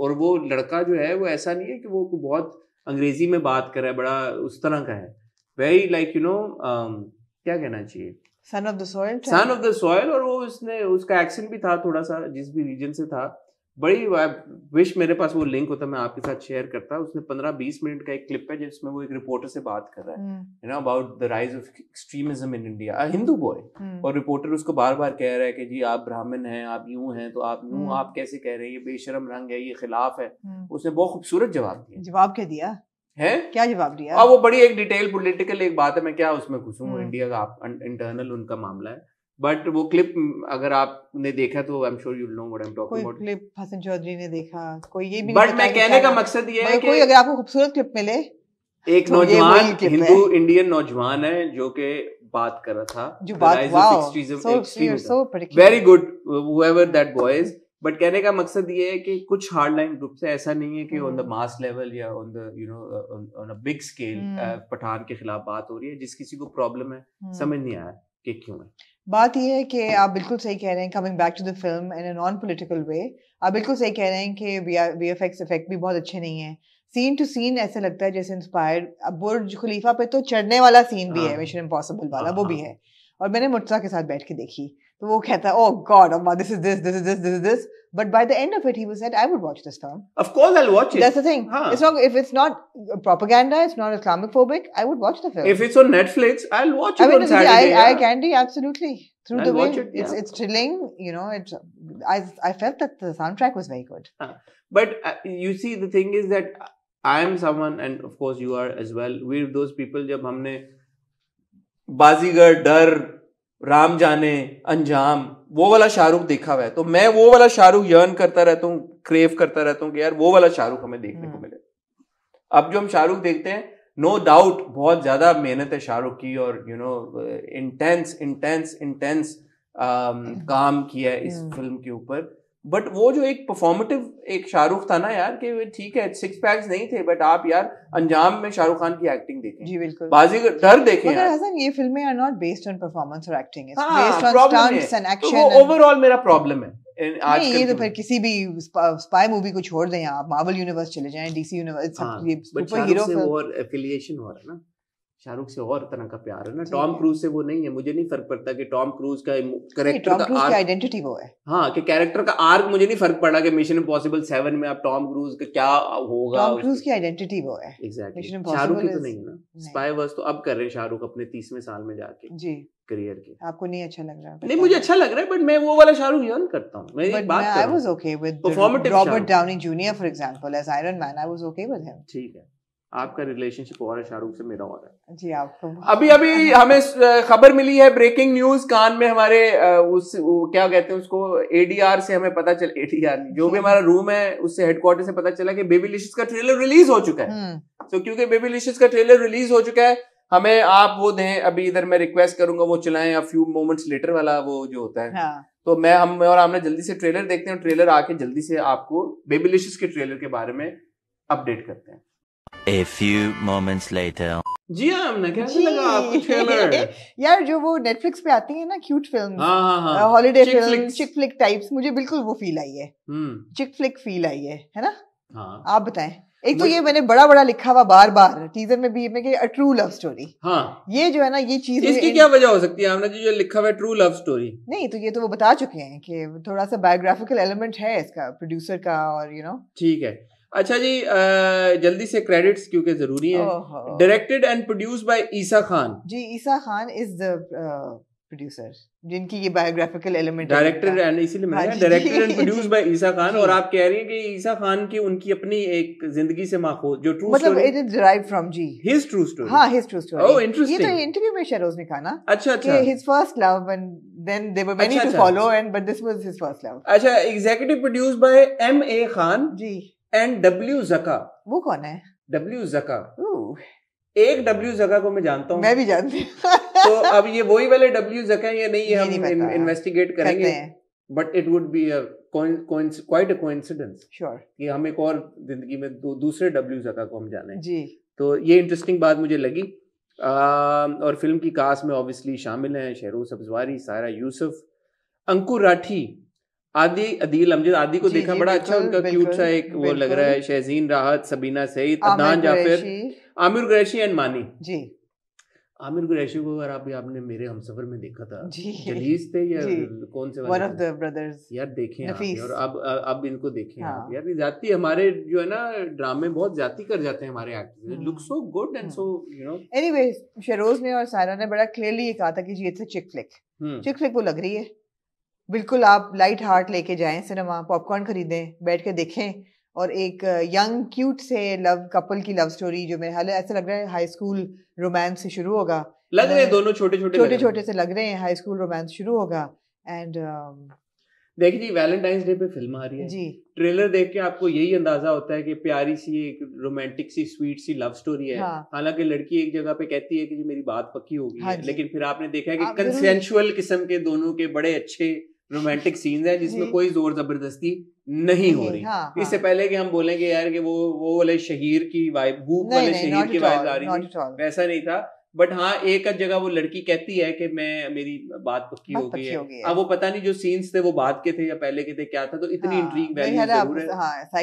A: और वो लड़का जो है वो ऐसा नहीं है कि वो बहुत अंग्रेजी में बात कर रहा है बड़ा उस तरह का है वेरी लाइक यू नो क्या कहना चाहिए
B: son of the soil son of the soil और वो उसने उसका
A: एक्सेंट भी था थोड़ा सा जिस भी रीजन से था बड़ी विश मेरे पास वो लिंक होता मैं आपके साथ शेयर करता उसने पंद्रह बीस मिनट का एक क्लिप है जिसमें वो एक रिपोर्टर से बात कर रहा है you know about the rise of extremism in India Hindu boy और रिपोर्टर उसको बार बार कह रहा है कि जी आप ब्राह्मण हैं आप यूं हैं तो आप यूं हम्म। आप कैसे कह रहे हैं ये बेशरम रंग है ये खिलाफ है हम्म। उसने बहुत खूबसूरत जवाब
B: दिया जवाब क्या दिया है क्या जवाब दिया
A: वो बड़ी एक डिटेल पोलिटिकल एक बात है मैं क्या उसमें घुसूंगा इंडिया हम्म। का इंटरनल उनका मामला है बट वो क्लिप अगर आपने देखा तो I am sure you know what I am talking about
B: clip Hasan Chaudhry ने देखा कोई ये भी बट मैं कहने का मकसद ये है मतलब कि कोई अगर आपको खूबसूरत क्लिप मिले
A: एक तो नौजवान हिंदू इंडियन नौजवान है जो के बात कर रहा था जो बात wow so very good however that boy is but कहने का मकसद ये है कि कुछ हार्डलाइन ग्रुप से ऐसा नहीं है कि ऑन द मास लेवल या on the you know on a big scale Pathaan के खिलाफ बात हो रही है जिस किसी को प्रॉब्लम है hmm. समझ नहीं आया कि क्यों है
B: बात यह है कि आप बिल्कुल सही कह रहे हैं coming back to the film in a non political way आप बिल्कुल सही कह रहे हैं कि वी एफ एक्स इफेक्ट भी बहुत अच्छे नहीं है सीन टू सीन ऐसे लगता है जैसे इंस्पायर्ड अब बुर्ज खलीफा पे तो चढ़ने वाला सीन भी है मिशन हाँ। इम्पॉसिबल वाला हाँ, वो हाँ। भी है और मैंने मुर्सा के साथ बैठ के देखी तो वो कहता है ओ गॉड अम्मा this is this this is this this is this but by the end of it he was said I would watch this film of course I will watch it that's the thing it's not if it's not propaganda it's not Islamophobic I would watch the film if it's on Netflix I will watch it on Saturday I I can डी absolutely through and the way. It, it's yeah. it's thrilling, you know. It I I felt that the soundtrack was very good.
A: Uh, but uh, you see, the thing is that I am someone, and of course you are as well. We're those people. जब हमने बाजीगर डर राम जाने अंजाम वो वाला शाहरुख देखा हुआ है तो मैं वो वाला शाहरुख यर्न करता रहता हूँ क्रेव करता रहता हूँ कि यार वो वाला शाहरुख हमें देखने को हम्म। मिले अब जो हम शाहरुख देखते हैं नो no डाउट बहुत ज़्यादा मेहनत है शाहरुख की और you know intense intense intense काम किया है इस फिल्म हम्म। के ऊपर बट वो जो एक परफॉर्मेटिव एक शाहरुख था ना यार कि ठीक है सिक्स पैक्स नहीं थे बट आप यार अंजाम में शाहरुख खान की एक्टिंग देखें जी बिल्कुल बाजीगर डर देखे मगर
B: हसन ये फिल्में are not based on performance और acting it's based on stunts and action वो ओवरऑल
A: मेरा प्रॉब्लम है नहीं ये तो फिर
B: किसी भी स्पाई मूवी को छोड़ दें आप मार्वल यूनिवर्स चले जाएं डीसी यूनिवर्स हाँ, सब ये सुपर हीरो फिल्म
A: और एफिलिएशन हो रहा है ना शाहरुख से और तरह का प्यार है ना टॉम क्रूज से वो नहीं है मुझे नहीं फर्क पड़ता कि टॉम क्रूज का करेक्टर का आर्क
B: आइडेंटिटी वो है
A: हाँ कि कैरेक्टर का आर्क मुझे नहीं फर्क पड़ा कि मिशन इम्पॉसिबल सेवन में आप टॉम क्रूज का क्या होगा टॉम क्रूज
B: की आइडेंटिटी वो है
A: एग्जैक्टली शाहरुख की तो नहीं है ना स्पाई वर्स तो अब कर रहे हैं शाहरुख अपने तीसवें साल में जाके जी करियर के
B: आपको नहीं अच्छा लग रहा नहीं मुझे अच्छा लग रहा है बट
A: मैं वो वाला शाहरुख यर्न करता हूँ मैं एक बात I was okay with Robert
B: Downey Junior for example as Iron Man I was okay with him
A: ठीक है आपका रिलेशनशिप और है शाहरुख से मेरा और है जी आपको अभी अभी हमें खबर मिली है ब्रेकिंग न्यूज कान में हमारे उस क्या कहते हैं उसको एडीआर से हमें पता चला एडीआर जो भी हमारा रूम है उससे हेडक्वार्टर से पता चला कि बेबी लिशिस का ट्रेलर रिलीज हो चुका है तो क्योंकि बेबी लिशिस का ट्रेलर रिलीज हो चुका है हमें आप वो दें अभी इधर मैं रिक्वेस्ट करूंगा वो चलाएं या फ्यू मोमेंट्स लेटर वाला वो जो होता है हाँ। तो मैं हम और हमने जल्दी से ट्रेलर देखते हैं ट्रेलर आके जल्दी से आपको बेबी लिशिस के ट्रेलर के बारे में अपडेट करते हैं
B: A few moments later.
A: जी हाँ, हमने कैसे लगा आपको ट्रेलर
B: यार जो वो नेटफ्लिक्स पे आती है ना cute film holiday film chick flick types मुझे बिल्कुल वो फील आई है चिक फ्लिक फील आई है है ना हाँ. आप बताएं एक तो ये मैंने बड़ा बड़ा लिखा हुआ बार बार टीजर में भी कि अ ट्रू लव स्टोरी हाँ ये जो है ना ये चीज इसकी क्या
A: वजह हो सकती है आपने जो लिखा हुआ है ट्रू लव स्टोरी
B: नहीं तो ये तो वो बता चुके हैं कि थोड़ा सा बायोग्राफिकल एलिमेंट है इसका प्रोड्यूसर का और यू नो
A: ठीक है अच्छा जी जल्दी से क्रेडिट्स क्योंकि जरूरी है directed and produce by Isa Khan
B: ji Isa Khan is the producer जिनकी ये बायोग्राफिकल एलिमेंट डायरेक्टर एंड इसीलिए मैंने director and
A: produce by Isa Khan और आप कह रही हैं कि ईसा खान की उनकी अपनी एक जिंदगी से माखूज जो ट्रू मतलब इट इज डिराइव फ्रॉम जी हिज ट्रू स्टोरी हां his true story oh interesting ये तो
B: इंटरव्यू में शेरोज ने कहा ना अच्छा अच्छा his first love and then they were many to follow and but this was his first love
A: अच्छा executive produce by M A Khan ji and W जका वो कौन है डब्ल्यू जका एक डब्ल्यू जगह को मैं जानता हूँ मैं भी जानती हूँ तो अब ये वही वाले डब्ल्यू जगह या नहीं ये हम इन्वेस्टिगेट करेंगे but it would be quite a coincidence sure कि हम एक और जिंदगी में दू, दूसरे डब्ल्यू जगह को हम जाने जी तो ये इंटरेस्टिंग बात मुझे लगी आ, और फिल्म की कास्ट में ऑब्वियसली शामिल हैं शेरू सब्जवारी सारा यूसुफ अंकुर राठी आदि अदील अमजद आदि को जी, देखा जी, बड़ा अच्छा उनका क्यूट सा एक वो लग रहा है शहजीन राहत सबीना सईद अदनान जाफिर आमिर कुरैशी एंड मानी जी आमिर कुरैशी को अगर आप आपने मेरे हमसफर में देखा था जलीस थे या कौन से वन ऑफ द ब्रदर्स यार देखें आप और अब अब इनको देखें हाँ। आप यार जाति हमारे जो है ना ड्रामे बहुत जाति कर जाते हैं हमारे actors look so good and so you know
B: anyways Shehroz ने और सायरा ने बड़ा क्लियरली ये कहा था कि जी इट्स अ चिक फ्लिक चिक फ्लिक वो लग रही है बिल्कुल आप लाइट हार्ट लेके जाएं सिनेमा पॉपकॉर्न खरीदें बैठ के देखें और एक यंग क्यूट से लव कपल की लव स्टोरी जो मेरे हाल ऐसा लग रहा है हाई स्कूल रोमांस से शुरू होगा लग रहे हैं दोनों
A: छोटे छोटे छोटे छोटे
B: से लग रहे हैं हाई स्कूल रोमांस शुरू होगा एंड um,
A: देखिए जी वैलेंटाइंस डे पे फिल्म आ रही है जी ट्रेलर देख के आपको यही अंदाजा होता है कि प्यारी सी एक रोमांटिक सी स्वीट सी लव स्टोरी है हाँ। हालांकि लड़की एक जगह पे कहती है कि जी मेरी बात पक्की होगी हाँ लेकिन फिर आपने देखा है कि कंसेंशुअल किस्म के दोनों के बड़े अच्छे रोमांटिक सीन्स हैं जिसमें कोई जोर जबरदस्ती नहीं हो रही हाँ, हाँ। इससे हाँ. पहले कि हम बोलें कि यार कि वो वो वाले शहीर की वाइब भूख वाले शहीर की वाइब आ रही थी वैसा नहीं था बट हाँ एक जगह वो लड़की कहती है कि मैं मेरी बात पक्की हो गई है अब वो पता नहीं जो सीन्स थे वो बाद के थे या पहले के थे क्या था तो इतनी हाँ, हाँ,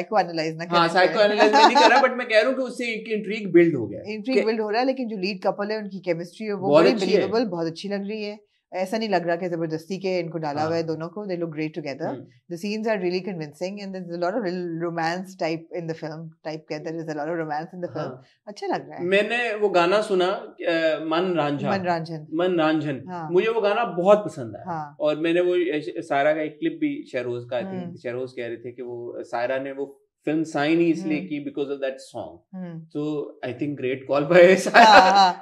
A: इंट्रीग बिल्ड हो गया
B: इंट्रीग बिल्ड हो रहा है लेकिन जो लीड कपल है उनकी केमिस्ट्री है वो बहुत अच्छी लग रही है ऐसा नहीं लग रहा कि जबरदस्ती के इनको डाला हुआ है हाँ। दोनों को they look great together the scenes are really convincing and there is a lot of romance type in the film type के there is a lot of romance in the film अच्छा लग रहा है मैंने
A: वो गाना सुना मन रांझा मन रांझन मन रांझन हाँ। मुझे वो गाना बहुत पसंद आया हाँ। और मैंने वो सारा का एक क्लिप भी शहरोज का आई थिंक शहरोज कह रहे थे कि वो सायरा ने वो फिल्म साइन ही इसलिए हम्म। की बिकॉज ऑफ दैट सॉन्ग तो I think great call by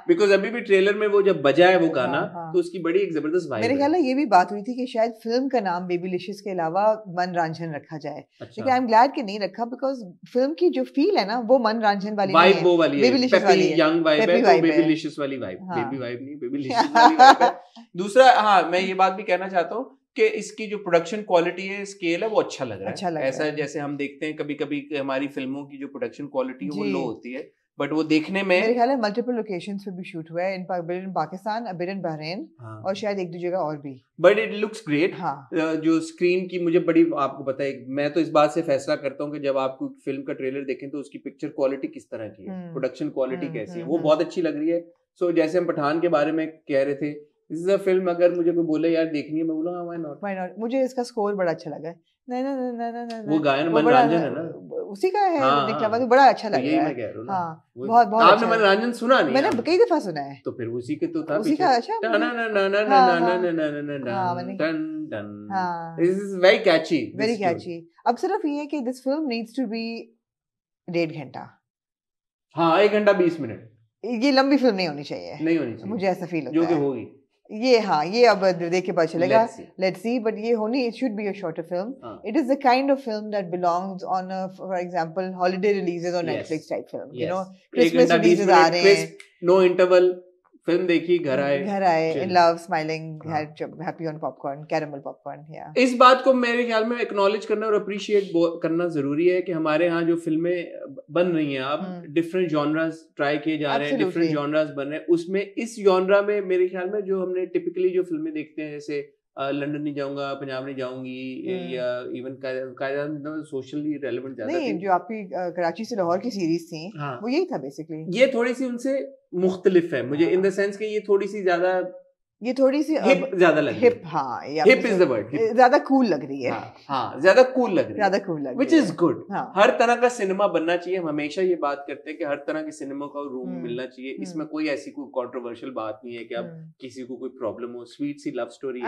A: because अभी भी ट्रेलर में वो जब बजा है वो हाँ, गाना हाँ। तो उसकी बड़ी एक जबरदस्त मेरे ख्याल
B: ये भी बात हुई थी कि शायद फिल्म का नाम बेबी लिशिस के अलावा मन रंजन रखा जाए अच्छा। लेकिन आई एम ग्लैड कि नहीं रखा बिकॉज फिल्म की जो फील है ना वो मन रंजन वाली वाइब वो वाली बेबी लिशिस वाली यंग वाइब है तो बेबी
A: लिशिस वाली वाइब बेबी वाइब नहीं बेबी लिशिस वाली दूसरा हां मैं ये बात भी कहना चाहता हूं कि इसकी जो प्रोडक्शन क्वालिटी है स्केल है वो अच्छा लग रहा है अच्छा लग ऐसा है। जैसे हम देखते हैं कभी कभी हमारी फिल्मों की जो प्रोडक्शन क्वालिटी है वो लो होती है बट वो देखने में मेरे ख्याल
B: है मल्टीपल लोकेशन पे भी शूट हुआ है इन पाकिस्तान अबिर बहरेन हाँ। और शायद एक दो जगह और भी
A: बट इट लुक्स ग्रेट हाँ जो स्क्रीन की मुझे बड़ी आपको पता है मैं तो इस बात से फैसला करता हूँ कि जब आपको फिल्म का ट्रेलर देखें तो उसकी पिक्चर क्वालिटी किस तरह की है प्रोडक्शन हम्म। हम्म, क्वालिटी कैसी है हम्म, वो बहुत अच्छी लग रही है सो जैसे हम पठान के बारे में कह रहे थे इस फिल्म अगर मुझे कोई बोले यार देखनी है मैं बोलूंगा व्हाई नॉट व्हाई नॉट मुझे इसका स्कोर बड़ा अच्छा लगा
B: नहीं नहीं नहीं नहीं नहीं वो गायन मन रंजन है ना उसी का है दिखला निकला बड़ा अच्छा लगा यही मैं कह रहा हूं हाँ
A: बहुत बहुत आपने मन रंजन सुना नहीं मैंने
B: कई दफा सुना है
A: तो फिर उसी के तो था उसी का अच्छा ना ना ना ना ना ना ना ना ना ना टन टन this is very catchy very catchy
B: अब सिर्फ ये है कि this film needs to be डेढ़ घंटा
A: हाँ एक घंटा बीस मिनट
B: ये लंबी फिल्म नहीं होनी चाहिए
A: नहीं होनी चाहिए मुझे ऐसा फील होता है जो कि होगी
B: ये हाँ ये अब देख के पता चलेगा लेट सी बट ये होनी it should be a shorter film it is the kind of film that belongs on a for example holiday releases on Netflix type
A: film you know Christmas releases आ रहे हैं no interval film देखी घर हम्म, आए घर आए in
B: love smiling happy on popcorn caramel popcorn या
A: इस बात को मेरे ख्याल में एक्नॉलेज करना और अप्रिशिएट करना जरूरी है कि हमारे यहाँ जो फिल्में बन रही हैं अब डिफरेंट जॉनरास ट्राई किए जा रहे हैं डिफरेंट जॉनरास बन रहे हैं उसमें इस जॉनरा में मेरे ख्याल में जो हमने टिपिकली जो फिल्में देखते हैं जैसे लंदन नहीं जाऊंगा पंजाब नहीं जाऊंगी या इवन कायदा सोशली रेलेवेंट ज्यादा नहीं जो
B: आपकी कराची से लाहौर की सीरीज थी हाँ, वो यही था बेसिकली ये
A: थोड़ी सी उनसे मुख्तलिफ है मुझे इन द सेंस कि ये थोड़ी सी
B: ज्यादा ये थोड़ी सी हिप ज्यादा लग हिप हाँ हिप इज द वर्ड ज्यादा कूल लग रही है हाँ, हाँ ज्यादा कूल लग रही है ज्यादा कूल लग विच इज गुड हर
A: तरह का सिनेमा बनना चाहिए हम हमेशा ये बात करते हैं कि हर तरह के सिनेमा का रूम हम्म, मिलना चाहिए हम्म। इसमें कोई ऐसी कोई कॉन्ट्रोवर्शियल बात नहीं है कि आप हम्म। किसी को कोई प्रॉब्लम हो स्वीट सी लव स्टोरी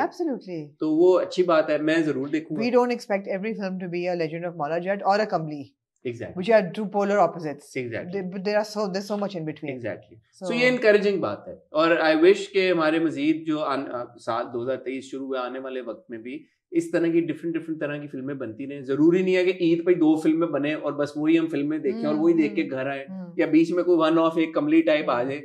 A: है तो वो अच्छी बात है मैं जरूर देखूंगा we
B: don't expect every film to be a legend of Maula Jatt और अ कमली exactly which are two polar opposites exactly they, but there are so there's so much in between exactly so, so ये encouraging बात है
A: और I wish के हमारे मजीद जो आन, साल 2023 शुरू हुए आने वाले वक्त में भी इस तरह की डिफरेंट डिफरेंट तरह की फिल्में बनती रहे जरूरी नहीं है कि ईद पर दो फिल्में बने और बस वही हम फिल्में देखें और वही देख के हम्म, घर आए हम्म, हम्म। या बीच में कोई वन ऑफ एक कमली टाइप आ जाए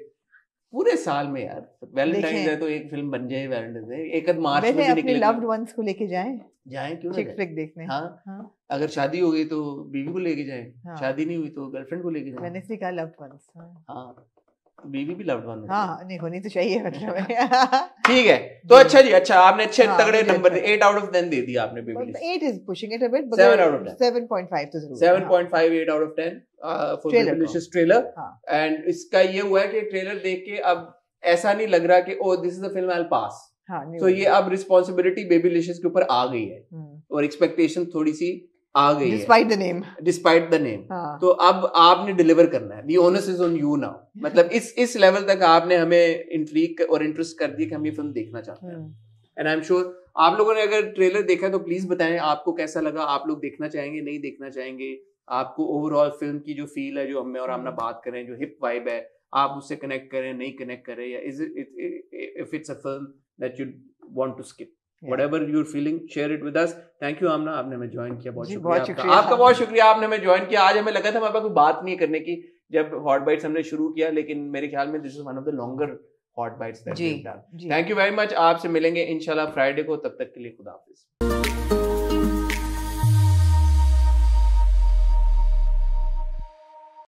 A: पूरे साल में यार वैलेंटाइन डे तो एक फिल्म बन जाए वैलेंटाइन डे एक मार्च में भी निकले लव्ड
B: वंस को लेके जाएं
A: जाएं क्यों ना चिक फ्लिक देखने हां हां अगर शादी हो गई तो बीवी को लेके जाए हाँ। शादी नहीं हुई तो गर्लफ्रेंड को लेके जाए मैंने
B: इसलिए कहा लव्ड वंस हाँ,
A: हाँ तो बीवी भी लव्ड वन
B: हाँ नहीं होनी तो चाहिए मतलब
A: ठीक है तो अच्छा जी अच्छा आपने अच्छे हाँ, तगड़े नंबर दिए एट आउट ऑफ टेन दे दिया आपने
B: maybe eight is pushing it a bit 7 out of five तो जरूर
A: 7.5 8 out of ten for baby trailer and इसका ये हुआ है कि ट्रेलर देख के अब ऐसा नहीं लग रहा कि oh this is a film I will pass तो ये अब रिस्पॉन्सिबिलिटी बेबी लिशेस के ऊपर आ गई है हम्म। और एक्सपेक्टेशन थोड़ी सी आ गई despite the name despite the name तो अब आपने डिलीवर करना है दी इज ऑन यू नाउ मतलब इस इस लेवल तक आपने हमें इंट्रीक और इंटरेस्ट कर दिया कि हम ये फिल्म देखना चाहते हैं एंड आई एम श्योर आप लोगों ने अगर ट्रेलर देखा है तो प्लीज बताएं आपको कैसा लगा आप लोग देखना चाहेंगे नहीं देखना चाहेंगे आपको ओवरऑल फिल्म की जो फील है जो हमें और आमना हम्म। बात करें जो हिप वाइब है आप उससे कनेक्ट करें नहीं कनेक्ट करें या is if it's a film that you want to skip whatever you're feeling share it with us thank you Amna आपने हमें ज्वाइन किया बहुत शुक्रिया आपका, आपका हाँ। बहुत शुक्रिया आपने हमें ज्वाइन किया आज हमें लगा था हमारे पास कोई बात नहीं करने की जब हॉट बाइट्स हमने शुरू किया लेकिन मेरे ख्याल में this is one of the longer hot bites thank you very much आपसे मिलेंगे इंशाल्लाह फ्राइडे को तब तक के लिए खुदा हाफिज़